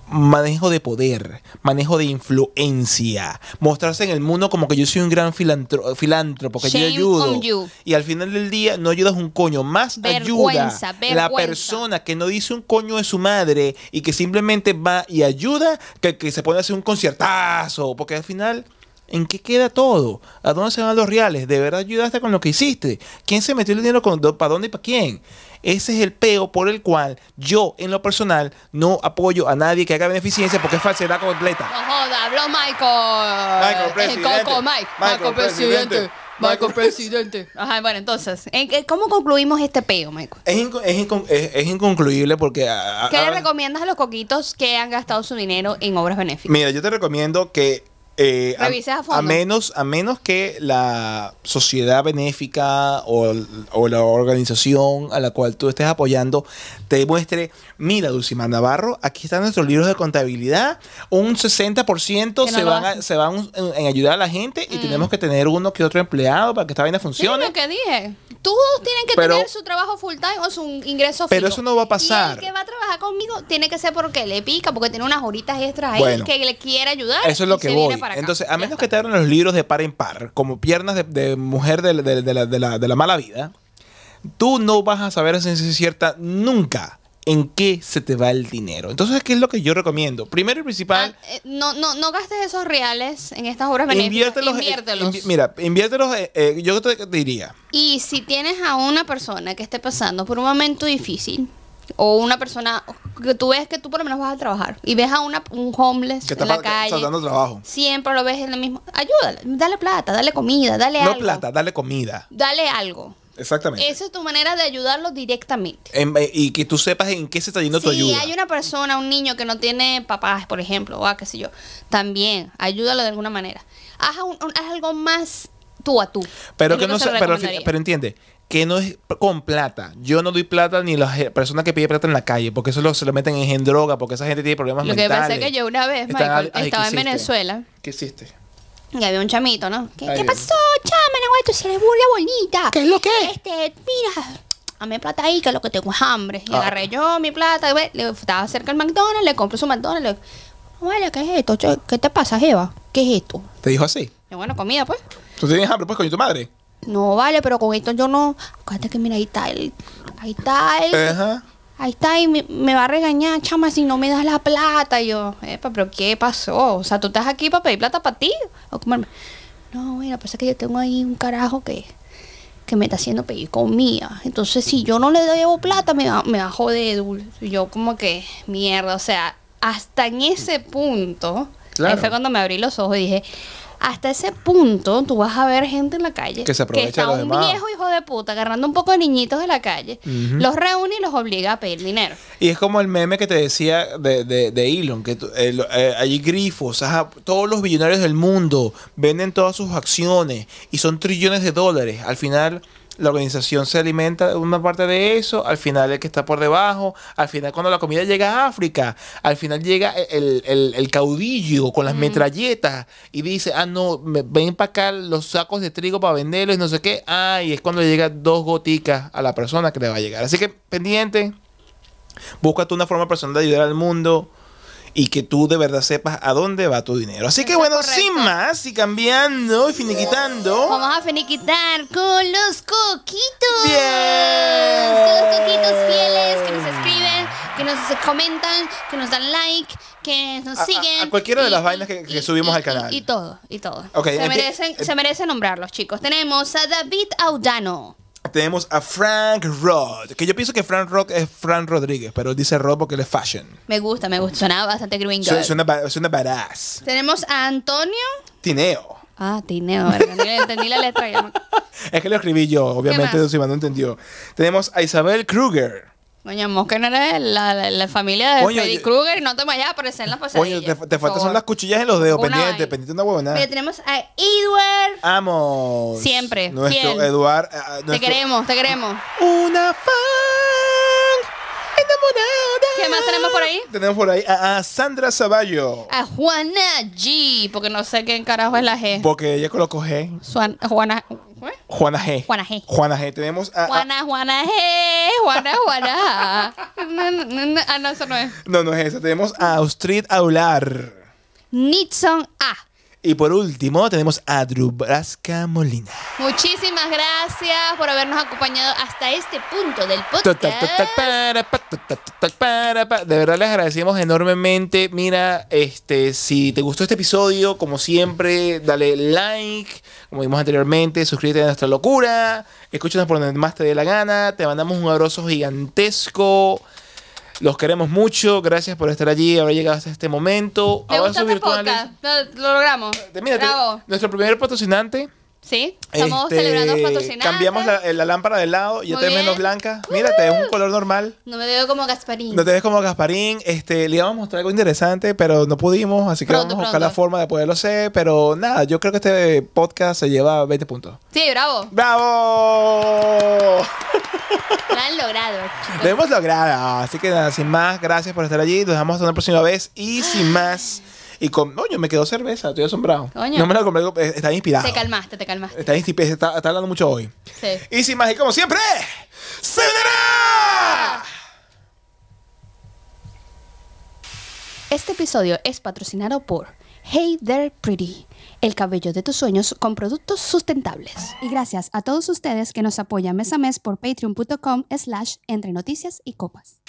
manejo de poder, manejo de influencia, mostrarse en el mundo como que yo soy un gran filántropo, que yo ayudo. Y al final del día no ayudas un coño, más ayuda la persona que no dice un coño de su madre y que simplemente va y ayuda que, que se pone a hacer un conciertazo, porque al final... ¿En qué queda todo? ¿A dónde se van los reales? ¿De verdad ayudaste con lo que hiciste? ¿Quién se metió el dinero para dónde y para quién? Ese es el peo por el cual yo, en lo personal, no apoyo a nadie que haga beneficencia porque es falsedad completa. No joda, habló Michael. Michael, eh, presidente. Coco, Mike. Michael, presidente. Michael, presidente. Ajá, bueno, entonces, ¿cómo concluimos este peo, Michael? Es, inconcluible porque... ¿Qué le recomiendas a los coquitos que han gastado su dinero en obras benéficas? Mira, yo te recomiendo que eh, a, menos, a menos que la sociedad benéfica o, la organización a la cual tú estés apoyando te muestre, mira, Dulcima Navarro, aquí están nuestros libros de contabilidad, un 60% se, van a, se, van en ayudar a la gente y mm. tenemos que tener uno que otro empleado para que esta vaina funcione. Es lo que dije. Todos tienen que tener su trabajo full time o su ingreso fijo. Pero eso no va a pasar. el que va a trabajar conmigo tiene que ser porque le pica, porque tiene unas horitas extras ahí que le quiere ayudar. Eso es lo que voy. Entonces, a menos que te abran los libros de par en par, como piernas de, mujer de, la, mala vida, tú no vas a saber a ciencia cierta nunca en qué se te va el dinero. Entonces, ¿qué es lo que yo recomiendo? Primero y principal... Ah, eh, no, no, gastes esos reales en estas obras benéficas. Inviértelos. mira, inviértelos, eh, eh, yo te diría. Y si tienes a una persona que esté pasando por un momento difícil, o una persona que tú ves que tú por lo menos vas a trabajar y ves a un homeless en la calle. trabajo. Siempre lo ves en lo mismo. Ayúdale, dale plata, dale comida, dale algo. No plata, dale comida. Dale algo. Exactamente. Esa es tu manera de ayudarlo directamente. Eh, y que tú sepas en qué se está yendo tu ayuda. Si hay una persona, un niño que no tiene papás, por ejemplo, o a ah, qué sé yo, también ayúdalo de alguna manera. Haz, algo más tú a tú. Pero, que no, se, pero entiende, que no es con plata. Yo no doy plata ni las eh, personas que piden plata en la calle, porque eso lo, se lo meten en, droga, porque esa gente tiene problemas mentales. Lo que pasa es que yo una vez, Michael, estaba en Venezuela. ¿Qué hiciste? Y había un chamito, ¿no? ¿Qué, pasó, chama? No, tú si eres burla bonita. ¿Qué es lo que? Este, mira, a mí plata ahí, que lo que tengo es hambre. Y ah. agarré yo mi plata, le, estaba cerca al McDonald's, le compré su McDonald's. Le, Vale, ¿qué es esto? ¿Qué te pasa, Jeva? ¿Qué es esto? ¿Te dijo así? bueno, comida, pues. ¿Tú tienes hambre, pues, coño, tu madre? No, vale, pero con esto yo no. Acuérdate que mira, ahí está él. Ahí está él. Ahí está y me, va a regañar, chama, si no me das la plata. yo, epa, pero ¿qué pasó? O sea, tú estás aquí para pedir plata para ti. No, mira, pasa que yo tengo ahí un carajo que, que me está haciendo pedir comida. Entonces, si yo no le debo plata, me va, me va a joder dulce. Yo como que, mierda, o sea, hasta en ese punto, fue cuando me abrí los ojos y dije, hasta ese punto tú vas a ver gente en la calle que, se está un viejo hijo de puta agarrando un poco de niñitos de la calle, los reúne y los obliga a pedir dinero. Y es como el meme que te decía de, de, de Elon, que eh, allí grifos, todos los billonarios del mundo venden todas sus acciones y son trillones de dólares. Al final la organización se alimenta de una parte de eso, al final el que está por debajo, al final cuando la comida llega a África, al final llega e-, el, caudillo con las mm. metralletas y dice, ah, no, me, ven para acá los sacos de trigo para venderlos y no sé qué, ah, y es cuando llega dos goticas a la persona que le va a llegar. Así que pendiente, búscate una forma personal de ayudar al mundo y que tú de verdad sepas a dónde va tu dinero. Así que bueno, sin más y cambiando y finiquitando. Vamos a finiquitar con los coquitos. Bien. Con los coquitos fieles que nos escriben, que nos comentan, que nos dan like que nos siguen. A, cualquiera de las vainas que, subimos al canal. Y, todo, y todo. se, merecen, se merecen nombrarlos, chicos. Tenemos a David Audano tenemos a Frank Rod. Que yo pienso que Frank Rock es Frank Rodríguez, pero dice Rod porque él es fashion. Me gusta, me gusta. Suena bastante gringo. Suena, suena, suena badass. Tenemos a Antonio. Tineo. Ah, Tineo. entendí la letra. es que lo escribí yo, obviamente, Si no entendió. Tenemos a Isabel Kruger. Doña Mosca no era la, la, familia de Freddy Krueger y no te vayas a aparecer en la pasadillas Oye, te, faltan son las cuchillas en los dedos. Una Pendiente, pendiente una huevonada. Pero tenemos a Edward. Amos Siempre, Nuestro Edward. Eh, te queremos, te queremos. Una fan enamorada. ¿Qué más tenemos por ahí? Tenemos por ahí a, Sandra Zavallo A Juana G, porque no sé qué carajo es la G. Porque ella colocó G. Juana. ¿eh? Juana G. Juana G. Juana G. Tenemos a. Juana, Juana G. Juana, Juana. ah, no, eso no es. No, no es eso. Tenemos a Austrid Aular. Nitson A. Y por último, tenemos a Drubrasca Molina. Muchísimas gracias por habernos acompañado hasta este punto del podcast. De verdad les agradecemos enormemente. Mira, este, si te gustó este episodio, como siempre, dale like, como vimos anteriormente, suscríbete a nuestra locura, escúchanos por donde más te dé la gana, te mandamos un abrazo gigantesco. Los queremos mucho. Gracias por estar allí, haber llegado hasta este momento. Me este virtuales. Lo, logramos. Eh, nuestro primer patrocinante. Sí, estamos este, celebrando Cambiamos la, eh, lámpara del lado, ya te menos blanca. Mira, te un uh-huh. color normal. No me veo como Gasparín. No te ves como Gasparín. Este, le íbamos a mostrar algo interesante, pero no pudimos, así que vamos a buscar la forma de poderlo hacer. Pero nada, yo creo que este podcast se lleva 20 puntos. Sí, bravo. ¡Bravo! Lo han logrado. Lo hemos logrado. Así que nada, sin más, gracias por estar allí. Nos vemos hasta una próxima vez. Y sin más. Y con, coño, me quedó cerveza, estoy asombrado. No me la compré, eh, está inspirado. Te calmaste, te calmaste. Está, inspirado, eh, está, está hablando mucho hoy. Sí. Y sin más, y como siempre, ¡se Este episodio es patrocinado por Hey There Pretty, el cabello de tus sueños con productos sustentables. Y gracias a todos ustedes que nos apoyan mes a mes por patreon.com slash entre noticias y copas.